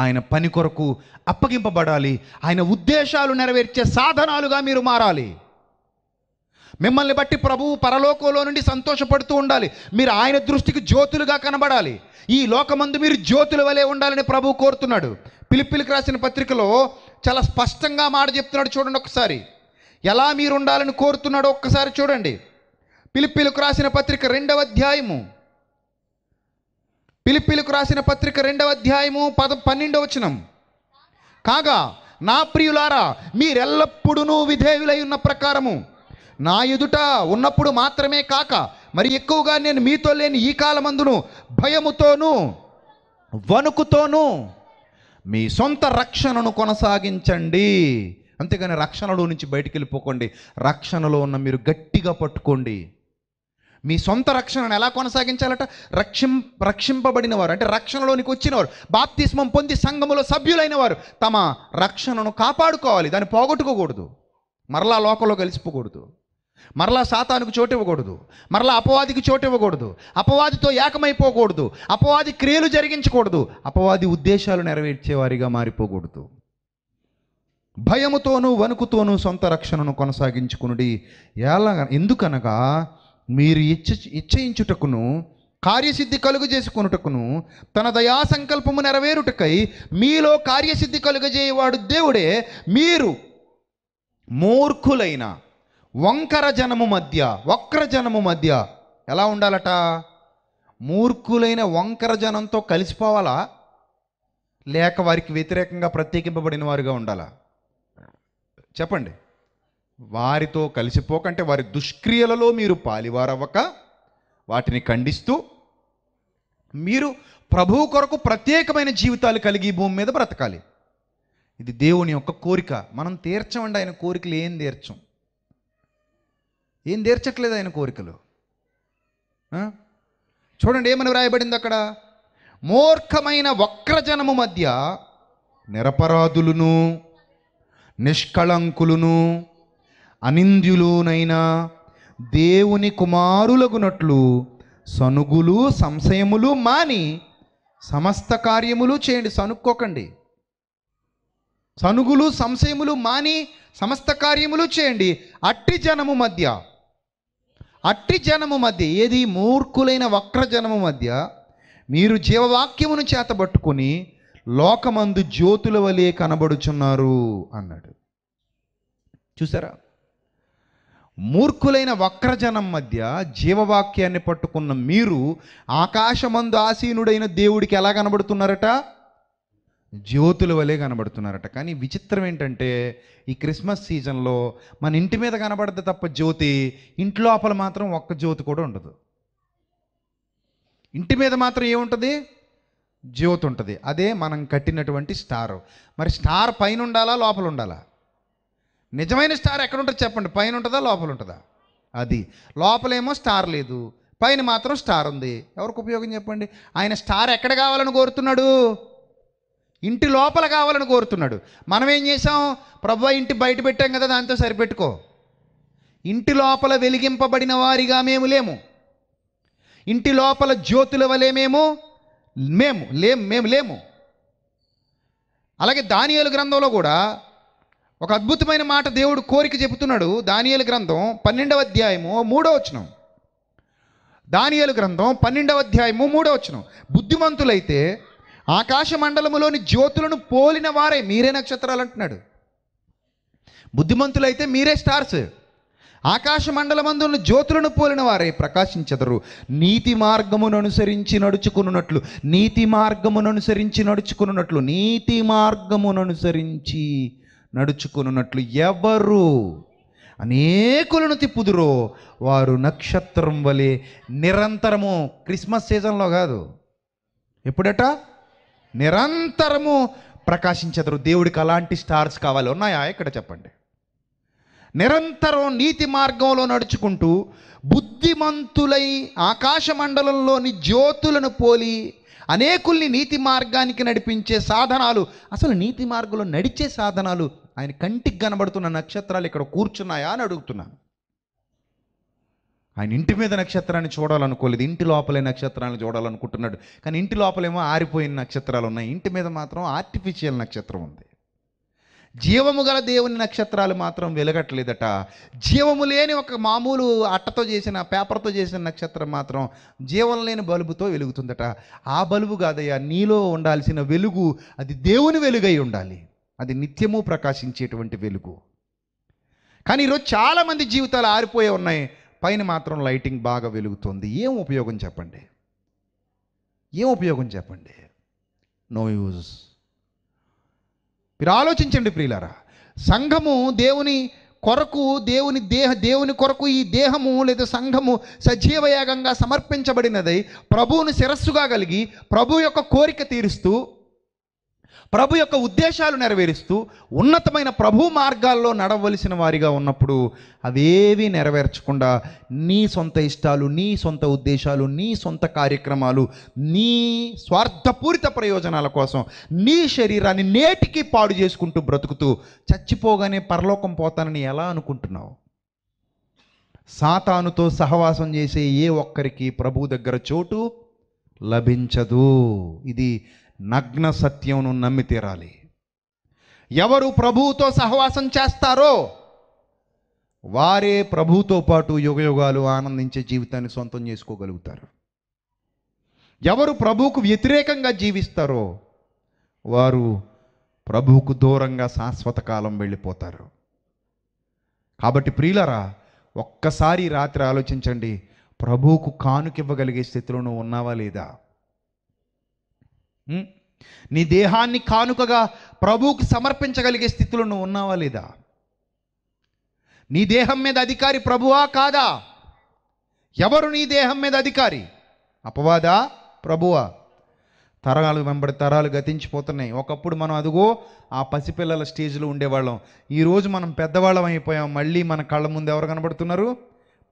ఆయన పని కొరకు అప్పగింపబడాలి ఆయన ఉద్దేశాలు నెరవేర్చే సాధనాలుగా మీరు మారాలి మిమ్మల్ని బట్టి ప్రభువు పరలోకంలో నుండి సంతోషపడుతూ ఉండాలి మీరు ఆయన దృష్టికి జ్యోతులుగా కనబడాలి ఈ లోకమందు మీరు జ్యోతుల వలె ఉండాలని ప్రభువు కోరుతున్నాడు పిలిపిలికి రాసిన పత్రికలో చాలా స్పష్టంగా మాట చెప్తున్నాడు చూడండి ఒకసారి ఎలా మీరు ఉండాలని కోరుతున్నాడో ఒక్కసారి చూడండి పిలిపిలికి రాసిన పత్రిక రెండవ అధ్యాయము పిలిపిలకు రాసిన పత్రిక రెండవ అధ్యాయము పద పన్నెండవ వచనం కాగా నా ప్రియులారా మీరెల్లప్పుడూ విధేయులై ఉన్న ప్రకారము నా ఎదుట ఉన్నప్పుడు మాత్రమే కాక మరి ఎక్కువగా నేను మీతో లేని ఈ కాలమందును భయముతోనూ వణుకుతోనూ మీ సొంత రక్షణను కొనసాగించండి అంతేగాని రక్షణలో నుంచి బయటికి వెళ్ళిపోకండి రక్షణలో ఉన్న మీరు గట్టిగా పట్టుకోండి మీ సొంత రక్షణను ఎలా కొనసాగించాలట రక్షిం రక్షింపబడిన వారు అంటే రక్షణలోనికి వచ్చినవారు బాప్తిస్మం పొంది సంఘములో సభ్యులైన వారు తమ రక్షణను కాపాడుకోవాలి దాన్ని పోగొట్టుకోకూడదు మరలా లోకంలో కలిసిపోకూడదు మరలా సాతానికి చోటు ఇవ్వకూడదు మరలా అపవాదికి చోటు ఇవ్వకూడదు అపవాదితో ఏకమైపోకూడదు అపవాది క్రియలు జరిగించకూడదు అపవాది ఉద్దేశాలు నెరవేర్చేవారిగా మారిపోకూడదు భయముతోనూ వణుకుతోనూ సొంత రక్షణను కొనసాగించుకునుడి ఎలా ఎందుకనగా మీరు ఇచ్చ ఇచ్చయించుటకును కార్యసిద్ధి కలుగు తన దయా సంకల్పము నెరవేరుటకై మీలో కార్యసిద్ధి కలుగజేయవాడు దేవుడే మీరు మూర్ఖులైన వంకర జనము మధ్య వక్ర జనము మధ్య ఎలా ఉండాలట మూర్ఖులైన వంకర జనంతో కలిసిపోవాలా లేక వారికి వ్యతిరేకంగా ప్రత్యేకింపబడిన వారుగా ఉండాలా చెప్పండి వారితో కలిసిపోకంటే వారి దుష్క్రియలలో మీరు పాలివారవ్వక వాటిని ఖండిస్తూ మీరు ప్రభువు కొరకు ప్రత్యేకమైన జీవితాలు కలిగి భూమి మీద బ్రతకాలి ఇది దేవుని యొక్క కోరిక మనం తీర్చమండి ఆయన కోరికలు ఏం తీర్చం ఏం తీర్చట్లేదు ఆయన కోరికలు చూడండి ఏమని వ్రాయబడింది అక్కడ మూర్ఖమైన వక్రజనము మధ్య నిరపరాధులను నిష్కళంకులను అనింద్యులునైనా దేవుని కుమారులగునట్లు సనుగులు సంశయములు మాని సమస్త కార్యములు చేయండి సనుక్కోకండి సనుగులు సంశయములు మాని సమస్త కార్యములు చేయండి అట్టి జనము మధ్య అట్టి జనము మధ్య ఏది మూర్ఖులైన వక్ర జనము మధ్య మీరు జీవవాక్యమును చేతబట్టుకుని లోకమందు జ్యోతుల వలె కనబడుచున్నారు అన్నాడు చూసారా మూర్ఖులైన వక్రజనం మధ్య జీవవాక్యాన్ని పట్టుకున్న మీరు ఆకాశమందు ఆసీనుడైన దేవుడికి ఎలా కనబడుతున్నారట జ్యోతుల వలె కనబడుతున్నారట కానీ విచిత్రం ఏంటంటే ఈ క్రిస్మస్ సీజన్లో మన ఇంటి మీద కనబడద్దు తప్ప జ్యోతి ఇంటి లోపల మాత్రం ఒక్క జ్యోతి కూడా ఉండదు ఇంటి మీద మాత్రం ఏముంటుంది జ్యోతి ఉంటుంది అదే మనం కట్టినటువంటి స్టార్ మరి స్టార్ పైన ఉండాలా లోపల ఉండాలా నిజమైన స్టార్ ఎక్కడ ఉంటుంది చెప్పండి పైన ఉంటుందా లోపల ఉంటుందా అది లోపలేమో స్టార్ లేదు పైన మాత్రం స్టార్ ఉంది ఎవరికి ఉపయోగం చెప్పండి ఆయన స్టార్ ఎక్కడ కావాలని కోరుతున్నాడు ఇంటి లోపల కావాలని కోరుతున్నాడు మనం ఏం చేసాం ప్రభు ఇంటి బయట పెట్టాం కదా దాంతో సరిపెట్టుకో ఇంటి లోపల వెలిగింపబడిన వారిగా మేము లేము ఇంటి లోపల జ్యోతుల వలె మేము మేము లేము మేము లేము అలాగే దానియలు గ్రంథంలో కూడా ఒక అద్భుతమైన మాట దేవుడు కోరిక చెబుతున్నాడు దానియలు గ్రంథం పన్నెండవ అధ్యాయము మూడో వచనం దానియలు గ్రంథం పన్నెండవ అధ్యాయము మూడో వచనం బుద్ధిమంతులైతే ఆకాశ మండలములోని జ్యోతులను పోలిన వారే మీరే నక్షత్రాలు అంటున్నాడు బుద్ధిమంతులైతే మీరే స్టార్స్ ఆకాశ మండలమందులను జ్యోతులను పోలిన వారే ప్రకాశించదరు నీతి మార్గమును అనుసరించి నడుచుకున్నట్లు నీతి మార్గమును అనుసరించి నడుచుకున్నట్లు నీతి మార్గమును అనుసరించి నడుచుకొనున్నట్లు ఎవరు అనేకులను తిప్పుదురో వారు నక్షత్రం వలె నిరంతరము క్రిస్మస్ సీజన్లో కాదు ఎప్పుడట నిరంతరము ప్రకాశించదరు దేవుడికి అలాంటి స్టార్స్ కావాలి ఉన్నాయా ఇక్కడ చెప్పండి నిరంతరం నీతి మార్గంలో నడుచుకుంటూ బుద్ధిమంతులై ఆకాశమండలంలోని జ్యోతులను పోలి అనేకుల్ని నీతి మార్గానికి నడిపించే సాధనాలు అసలు నీతి మార్గంలో నడిచే సాధనాలు ఆయన కంటికి కనబడుతున్న నక్షత్రాలు ఇక్కడ కూర్చున్నాయా అని అడుగుతున్నాను ఆయన ఇంటి మీద నక్షత్రాన్ని చూడాలనుకోలేదు ఇంటి లోపలే నక్షత్రాలను చూడాలనుకుంటున్నాడు కానీ ఇంటి లోపలేమో ఆరిపోయిన నక్షత్రాలు ఉన్నాయి ఇంటి మీద మాత్రం ఆర్టిఫిషియల్ నక్షత్రం ఉంది జీవము గల దేవుని నక్షత్రాలు మాత్రం వెలగట్లేదట జీవము లేని ఒక మామూలు అట్టతో చేసిన పేపర్తో చేసిన నక్షత్రం మాత్రం జీవం లేని బలుబుతో వెలుగుతుందట ఆ బలుబు కాదయ్యా నీలో ఉండాల్సిన వెలుగు అది దేవుని వెలుగై ఉండాలి అది నిత్యము ప్రకాశించేటువంటి వెలుగు కానీ ఈరోజు చాలామంది జీవితాలు ఆరిపోయే ఉన్నాయి పైన మాత్రం లైటింగ్ బాగా వెలుగుతుంది ఏం ఉపయోగం చెప్పండి ఏం ఉపయోగం చెప్పండి నో యూజ్ మీరు ఆలోచించండి ప్రియులారా సంఘము దేవుని కొరకు దేవుని దేహ దేవుని కొరకు ఈ దేహము లేదా సంఘము సజీవయాగంగా సమర్పించబడినదై ప్రభువును శిరస్సుగా కలిగి ప్రభు యొక్క కోరిక తీరుస్తూ ప్రభు యొక్క ఉద్దేశాలు నెరవేరుస్తూ ఉన్నతమైన ప్రభు మార్గాల్లో నడవలసిన వారిగా ఉన్నప్పుడు అవేవి నెరవేర్చకుండా నీ సొంత ఇష్టాలు నీ సొంత ఉద్దేశాలు నీ సొంత కార్యక్రమాలు నీ స్వార్థపూరిత ప్రయోజనాల కోసం నీ శరీరాన్ని నేటికి పాడు చేసుకుంటూ బ్రతుకుతూ చచ్చిపోగానే పరలోకం పోతానని ఎలా అనుకుంటున్నావు సాతానుతో సహవాసం చేసే ఏ ఒక్కరికి ప్రభు దగ్గర చోటు లభించదు ఇది నగ్న సత్యంను నమ్మి తీరాలి ఎవరు ప్రభువుతో సహవాసం చేస్తారో వారే ప్రభుతో పాటు యుగయుగాలు ఆనందించే జీవితాన్ని సొంతం చేసుకోగలుగుతారు ఎవరు ప్రభువుకు వ్యతిరేకంగా జీవిస్తారో వారు ప్రభువుకు దూరంగా శాశ్వత కాలం వెళ్ళిపోతారు కాబట్టి ప్రియులరా ఒక్కసారి రాత్రి ఆలోచించండి ప్రభువుకు కానుకివ్వగలిగే స్థితిలో నువ్వు ఉన్నావా లేదా నీ దేహాన్ని కానుకగా ప్రభువుకి సమర్పించగలిగే స్థితిలో నువ్వు ఉన్నావా లేదా నీ దేహం మీద అధికారి ప్రభువా కాదా ఎవరు నీ దేహం మీద అధికారి అపవాదా ప్రభువా తరాలు వెంబడి తరాలు గతించిపోతున్నాయి ఒకప్పుడు మనం అదుగో ఆ పసిపిల్లల స్టేజ్లో ఉండేవాళ్ళం ఈరోజు మనం పెద్దవాళ్ళం అయిపోయాం మళ్ళీ మన కళ్ళ ముందు ఎవరు కనబడుతున్నారు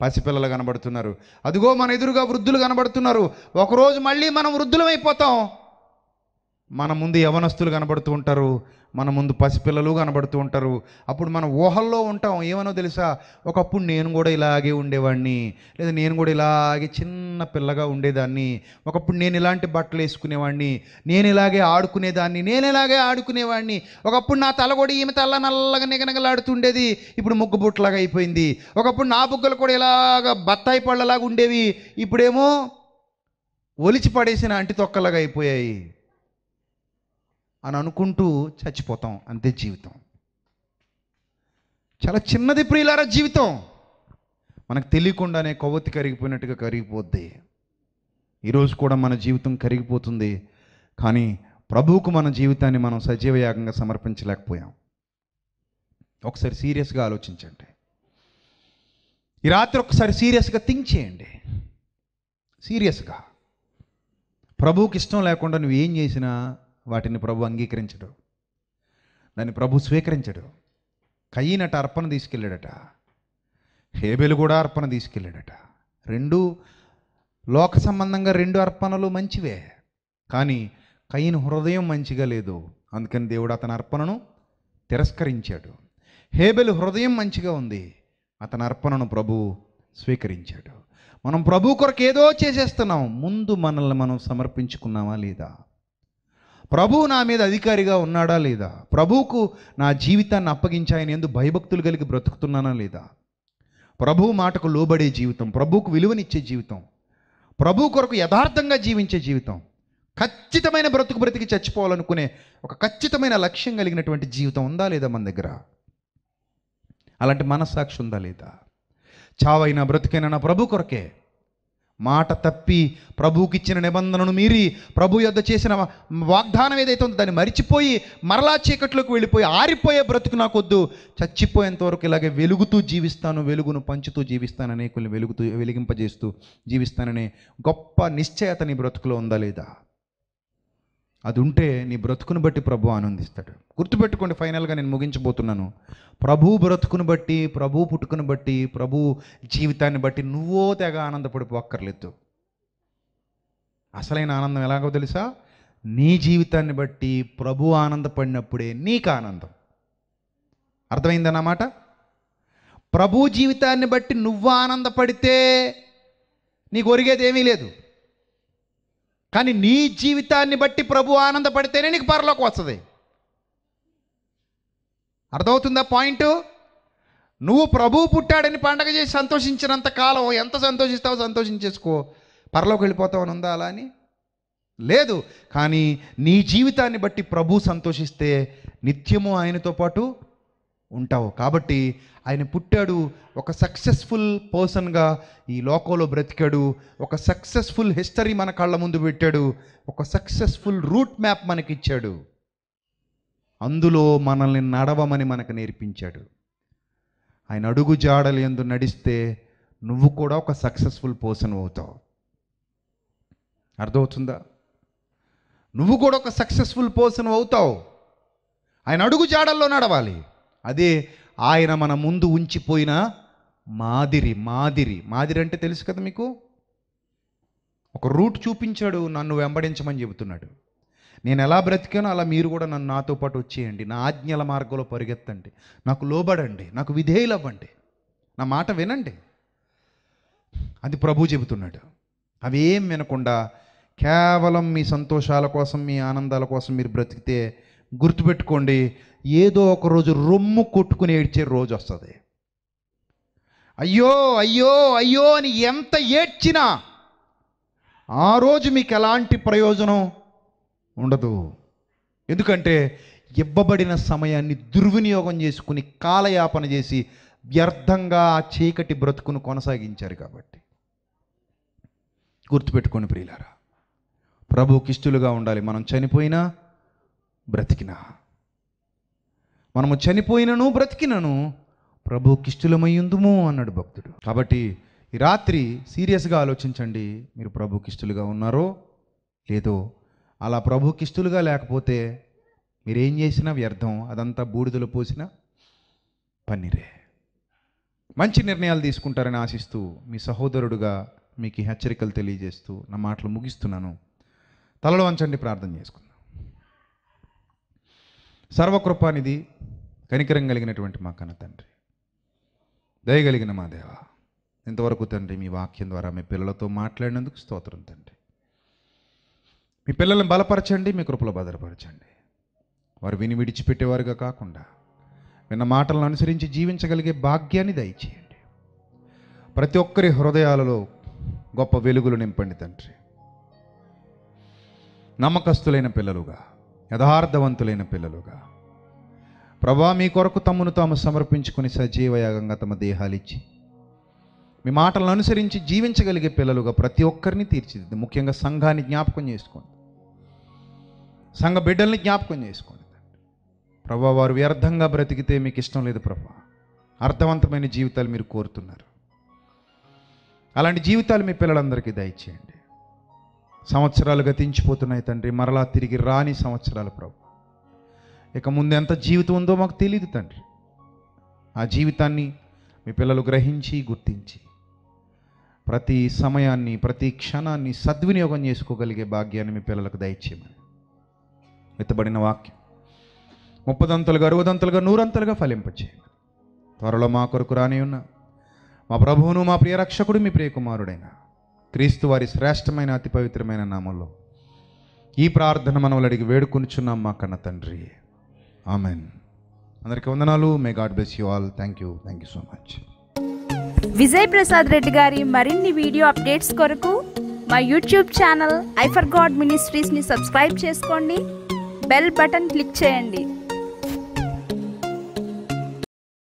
పసిపిల్లలు కనబడుతున్నారు అదిగో మన ఎదురుగా వృద్ధులు కనబడుతున్నారు ఒకరోజు మళ్ళీ మనం వృద్ధులం అయిపోతాం మన ముందు యవనస్తులు కనబడుతూ ఉంటారు మన ముందు పసిపిల్లలు కనబడుతూ ఉంటారు అప్పుడు మనం ఊహల్లో ఉంటాం ఏమనో తెలుసా ఒకప్పుడు నేను కూడా ఇలాగే ఉండేవాడిని లేదా నేను కూడా ఇలాగే చిన్న పిల్లగా ఉండేదాన్ని ఒకప్పుడు నేను ఇలాంటి బట్టలు వేసుకునేవాడిని నేను ఇలాగే ఆడుకునేదాన్ని నేను ఇలాగే ఆడుకునేవాడిని ఒకప్పుడు నా తల కూడా ఈమె తల్ల నల్లగా నిగనగలాడుతుండేది ఇప్పుడు ముగ్గు బుట్టలాగా అయిపోయింది ఒకప్పుడు నా బుగ్గలు కూడా ఇలాగ బత్తాయి పళ్ళలాగా ఉండేవి ఇప్పుడేమో ఒలిచి పడేసిన అంటి తొక్కలాగా అయిపోయాయి అని అనుకుంటూ చచ్చిపోతాం అంతే జీవితం చాలా చిన్నది ప్రియులారా జీవితం మనకు తెలియకుండానే కొవ్వొత్తి కరిగిపోయినట్టుగా కరిగిపోద్ది ఈరోజు కూడా మన జీవితం కరిగిపోతుంది కానీ ప్రభువుకు మన జీవితాన్ని మనం సజీవయాగంగా సమర్పించలేకపోయాం ఒకసారి సీరియస్గా ఆలోచించండి ఈ రాత్రి ఒకసారి సీరియస్గా థింక్ చేయండి సీరియస్గా ప్రభువుకి ఇష్టం లేకుండా నువ్వు ఏం చేసినా వాటిని ప్రభు అంగీకరించడు దాన్ని ప్రభు స్వీకరించడు కయ్యినట అర్పణ తీసుకెళ్ళాడట హేబెలు కూడా అర్పణ తీసుకెళ్ళాడట రెండు లోక సంబంధంగా రెండు అర్పణలు మంచివే కానీ కయ్యను హృదయం మంచిగా లేదు అందుకని దేవుడు అతని అర్పణను తిరస్కరించాడు హేబెలు హృదయం మంచిగా ఉంది అతని అర్పణను ప్రభు స్వీకరించాడు మనం ప్రభు కొరకు ఏదో చేసేస్తున్నాం ముందు మనల్ని మనం సమర్పించుకున్నామా లేదా ప్రభువు నా మీద అధికారిగా ఉన్నాడా లేదా ప్రభువుకు నా జీవితాన్ని అప్పగించాయని ఎందు భయభక్తులు కలిగి బ్రతుకుతున్నానా లేదా ప్రభువు మాటకు లోబడే జీవితం ప్రభువుకు విలువనిచ్చే జీవితం ప్రభు కొరకు యథార్థంగా జీవించే జీవితం ఖచ్చితమైన బ్రతుకు బ్రతికి చచ్చిపోవాలనుకునే ఒక ఖచ్చితమైన లక్ష్యం కలిగినటువంటి జీవితం ఉందా లేదా మన దగ్గర అలాంటి మనస్సాక్షి ఉందా లేదా చావైనా బ్రతికైనా నా ప్రభు కొరకే మాట తప్పి ప్రభువుకిచ్చిన నిబంధనను మీరి ప్రభు యొద్ద చేసిన వాగ్దానం ఏదైతే ఉందో దాన్ని మరిచిపోయి మరలా చీకట్లోకి వెళ్ళిపోయి ఆరిపోయే బ్రతుకు నాకొద్దు చచ్చిపోయేంత వరకు ఇలాగే వెలుగుతూ జీవిస్తాను వెలుగును పంచుతూ జీవిస్తాను అనేకుల్ని వెలుగుతూ వెలిగింపజేస్తూ జీవిస్తాననే గొప్ప నిశ్చయత నీ బ్రతుకులో ఉందా లేదా అది ఉంటే నీ బ్రతుకును బట్టి ప్రభు ఆనందిస్తాడు గుర్తుపెట్టుకోండి ఫైనల్గా నేను ముగించబోతున్నాను ప్రభు బ్రతుకును బట్టి ప్రభు పుట్టుకును బట్టి ప్రభు జీవితాన్ని బట్టి నువ్వో తెగ ఆనందపడిపోక్కర్లేదు అసలైన ఆనందం ఎలాగో తెలుసా నీ జీవితాన్ని బట్టి ప్రభు ఆనందపడినప్పుడే నీకు ఆనందం అర్థమైందన్నమాట ప్రభు జీవితాన్ని బట్టి నువ్వు ఆనందపడితే నీకు ఒరిగేది ఏమీ లేదు కానీ నీ జీవితాన్ని బట్టి ప్రభు ఆనందపడితేనే నీకు పరలోకి వస్తుంది అర్థమవుతుందా పాయింట్ నువ్వు ప్రభు పుట్టాడని పండగ చేసి సంతోషించినంత కాలం ఎంత సంతోషిస్తావో సంతోషించేసుకో పరలోకి అని ఉందా అలా అని లేదు కానీ నీ జీవితాన్ని బట్టి ప్రభు సంతోషిస్తే నిత్యము ఆయనతో పాటు ఉంటావు కాబట్టి ఆయన పుట్టాడు ఒక సక్సెస్ఫుల్ పర్సన్గా ఈ లోకంలో బ్రతికాడు ఒక సక్సెస్ఫుల్ హిస్టరీ మన కళ్ళ ముందు పెట్టాడు ఒక సక్సెస్ఫుల్ రూట్ మ్యాప్ మనకిచ్చాడు అందులో మనల్ని నడవమని మనకు నేర్పించాడు ఆయన అడుగు జాడలు ఎందు నడిస్తే నువ్వు కూడా ఒక సక్సెస్ఫుల్ పర్సన్ అవుతావు అర్థమవుతుందా నువ్వు కూడా ఒక సక్సెస్ఫుల్ పర్సన్ అవుతావు ఆయన అడుగు జాడల్లో నడవాలి అదే ఆయన మన ముందు ఉంచిపోయిన మాదిరి మాదిరి మాదిరి అంటే తెలుసు కదా మీకు ఒక రూట్ చూపించాడు నన్ను వెంబడించమని చెబుతున్నాడు నేను ఎలా బ్రతికానో అలా మీరు కూడా నన్ను నాతో పాటు వచ్చేయండి నా ఆజ్ఞల మార్గంలో పరిగెత్తండి నాకు లోబడండి నాకు విధేయులు అవ్వండి నా మాట వినండి అది ప్రభు చెబుతున్నాడు అవేం వినకుండా కేవలం మీ సంతోషాల కోసం మీ ఆనందాల కోసం మీరు బ్రతికితే గుర్తుపెట్టుకోండి ఏదో ఒకరోజు రొమ్ము కొట్టుకుని ఏడ్చే రోజు వస్తుంది అయ్యో అయ్యో అయ్యో అని ఎంత ఏడ్చినా ఆ రోజు మీకు ఎలాంటి ప్రయోజనం ఉండదు ఎందుకంటే ఇవ్వబడిన సమయాన్ని దుర్వినియోగం చేసుకుని కాలయాపన చేసి వ్యర్థంగా చీకటి బ్రతుకును కొనసాగించారు కాబట్టి గుర్తుపెట్టుకోండి ప్రియులారా ప్రభుకిష్టులుగా ఉండాలి మనం చనిపోయినా బ్రతికినా మనము చనిపోయినను బ్రతికినను ప్రభు ప్రభుకిష్టులమయ్యుందుము అన్నాడు భక్తుడు కాబట్టి ఈ రాత్రి సీరియస్గా ఆలోచించండి మీరు ప్రభు కిష్టులుగా ఉన్నారో లేదో అలా ప్రభు కిష్టులుగా లేకపోతే మీరేం చేసినా వ్యర్థం అదంతా బూడిదలు పోసిన పన్నీరే మంచి నిర్ణయాలు తీసుకుంటారని ఆశిస్తూ మీ సహోదరుడుగా మీకు హెచ్చరికలు తెలియజేస్తూ నా మాటలు ముగిస్తున్నాను తలలో వంచండి ప్రార్థన చేసుకుందాం సర్వకృపానిధి కనికరం కలిగినటువంటి మా కన్న తండ్రి దయగలిగిన మా దేవ ఇంతవరకు తండ్రి మీ వాక్యం ద్వారా మీ పిల్లలతో మాట్లాడినందుకు స్తోత్రం తండ్రి మీ పిల్లల్ని బలపరచండి మీ కృపలో భద్రపరచండి వారు విని విడిచిపెట్టేవారుగా కాకుండా విన్న మాటలను అనుసరించి జీవించగలిగే భాగ్యాన్ని దయచేయండి ప్రతి ఒక్కరి హృదయాలలో గొప్ప వెలుగులు నింపండి తండ్రి నమ్మకస్తులైన పిల్లలుగా యథార్థవంతులైన పిల్లలుగా ప్రభా మీ కొరకు తమ్మును తాము సమర్పించుకుని సజీవయాగంగా తమ దేహాలిచ్చి మీ మాటలను అనుసరించి జీవించగలిగే పిల్లలుగా ప్రతి ఒక్కరిని తీర్చిదిద్ది ముఖ్యంగా సంఘాన్ని జ్ఞాపకం చేసుకోండి సంఘ బిడ్డల్ని జ్ఞాపకం చేసుకోండి ప్రభా వారు వ్యర్థంగా బ్రతికితే మీకు ఇష్టం లేదు ప్రభా అర్థవంతమైన జీవితాలు మీరు కోరుతున్నారు అలాంటి జీవితాలు మీ పిల్లలందరికీ దయచేయండి సంవత్సరాలు గతించిపోతున్నాయి తండ్రి మరలా తిరిగి రాని సంవత్సరాలు ప్రభు ఇక ముందు ఎంత జీవితం ఉందో మాకు తెలియదు తండ్రి ఆ జీవితాన్ని మీ పిల్లలు గ్రహించి గుర్తించి ప్రతి సమయాన్ని ప్రతి క్షణాన్ని సద్వినియోగం చేసుకోగలిగే భాగ్యాన్ని మీ పిల్లలకు దయచేయమని ఎత్తబడిన వాక్యం ముప్పదంతలుగా అరవదంతలుగా నూరంతలుగా ఫలింపచేయమని త్వరలో మా కొరకు రాని ఉన్న మా ప్రభువును మా ప్రియ రక్షకుడు మీ ప్రియకుమారుడైన క్రీస్తు వారి శ్రేష్టమైన అతి పవిత్రమైన నామంలో ఈ ప్రార్థన మనవలు అడిగి మా కన్న తండ్రి ఆమెన్ అందరికీ వందనాలు may God bless you all thank you thank you so much Vijay Prasad Reddy గారి మరిన్ని వీడియో అప్డేట్స్ కొరకు మా యూట్యూబ్ ఛానల్ ఐఫర్ గాడ్ మినిస్ట్రీస్ని సబ్స్క్రైబ్ చేసుకోండి బెల్ బటన్ క్లిక్ చేయండి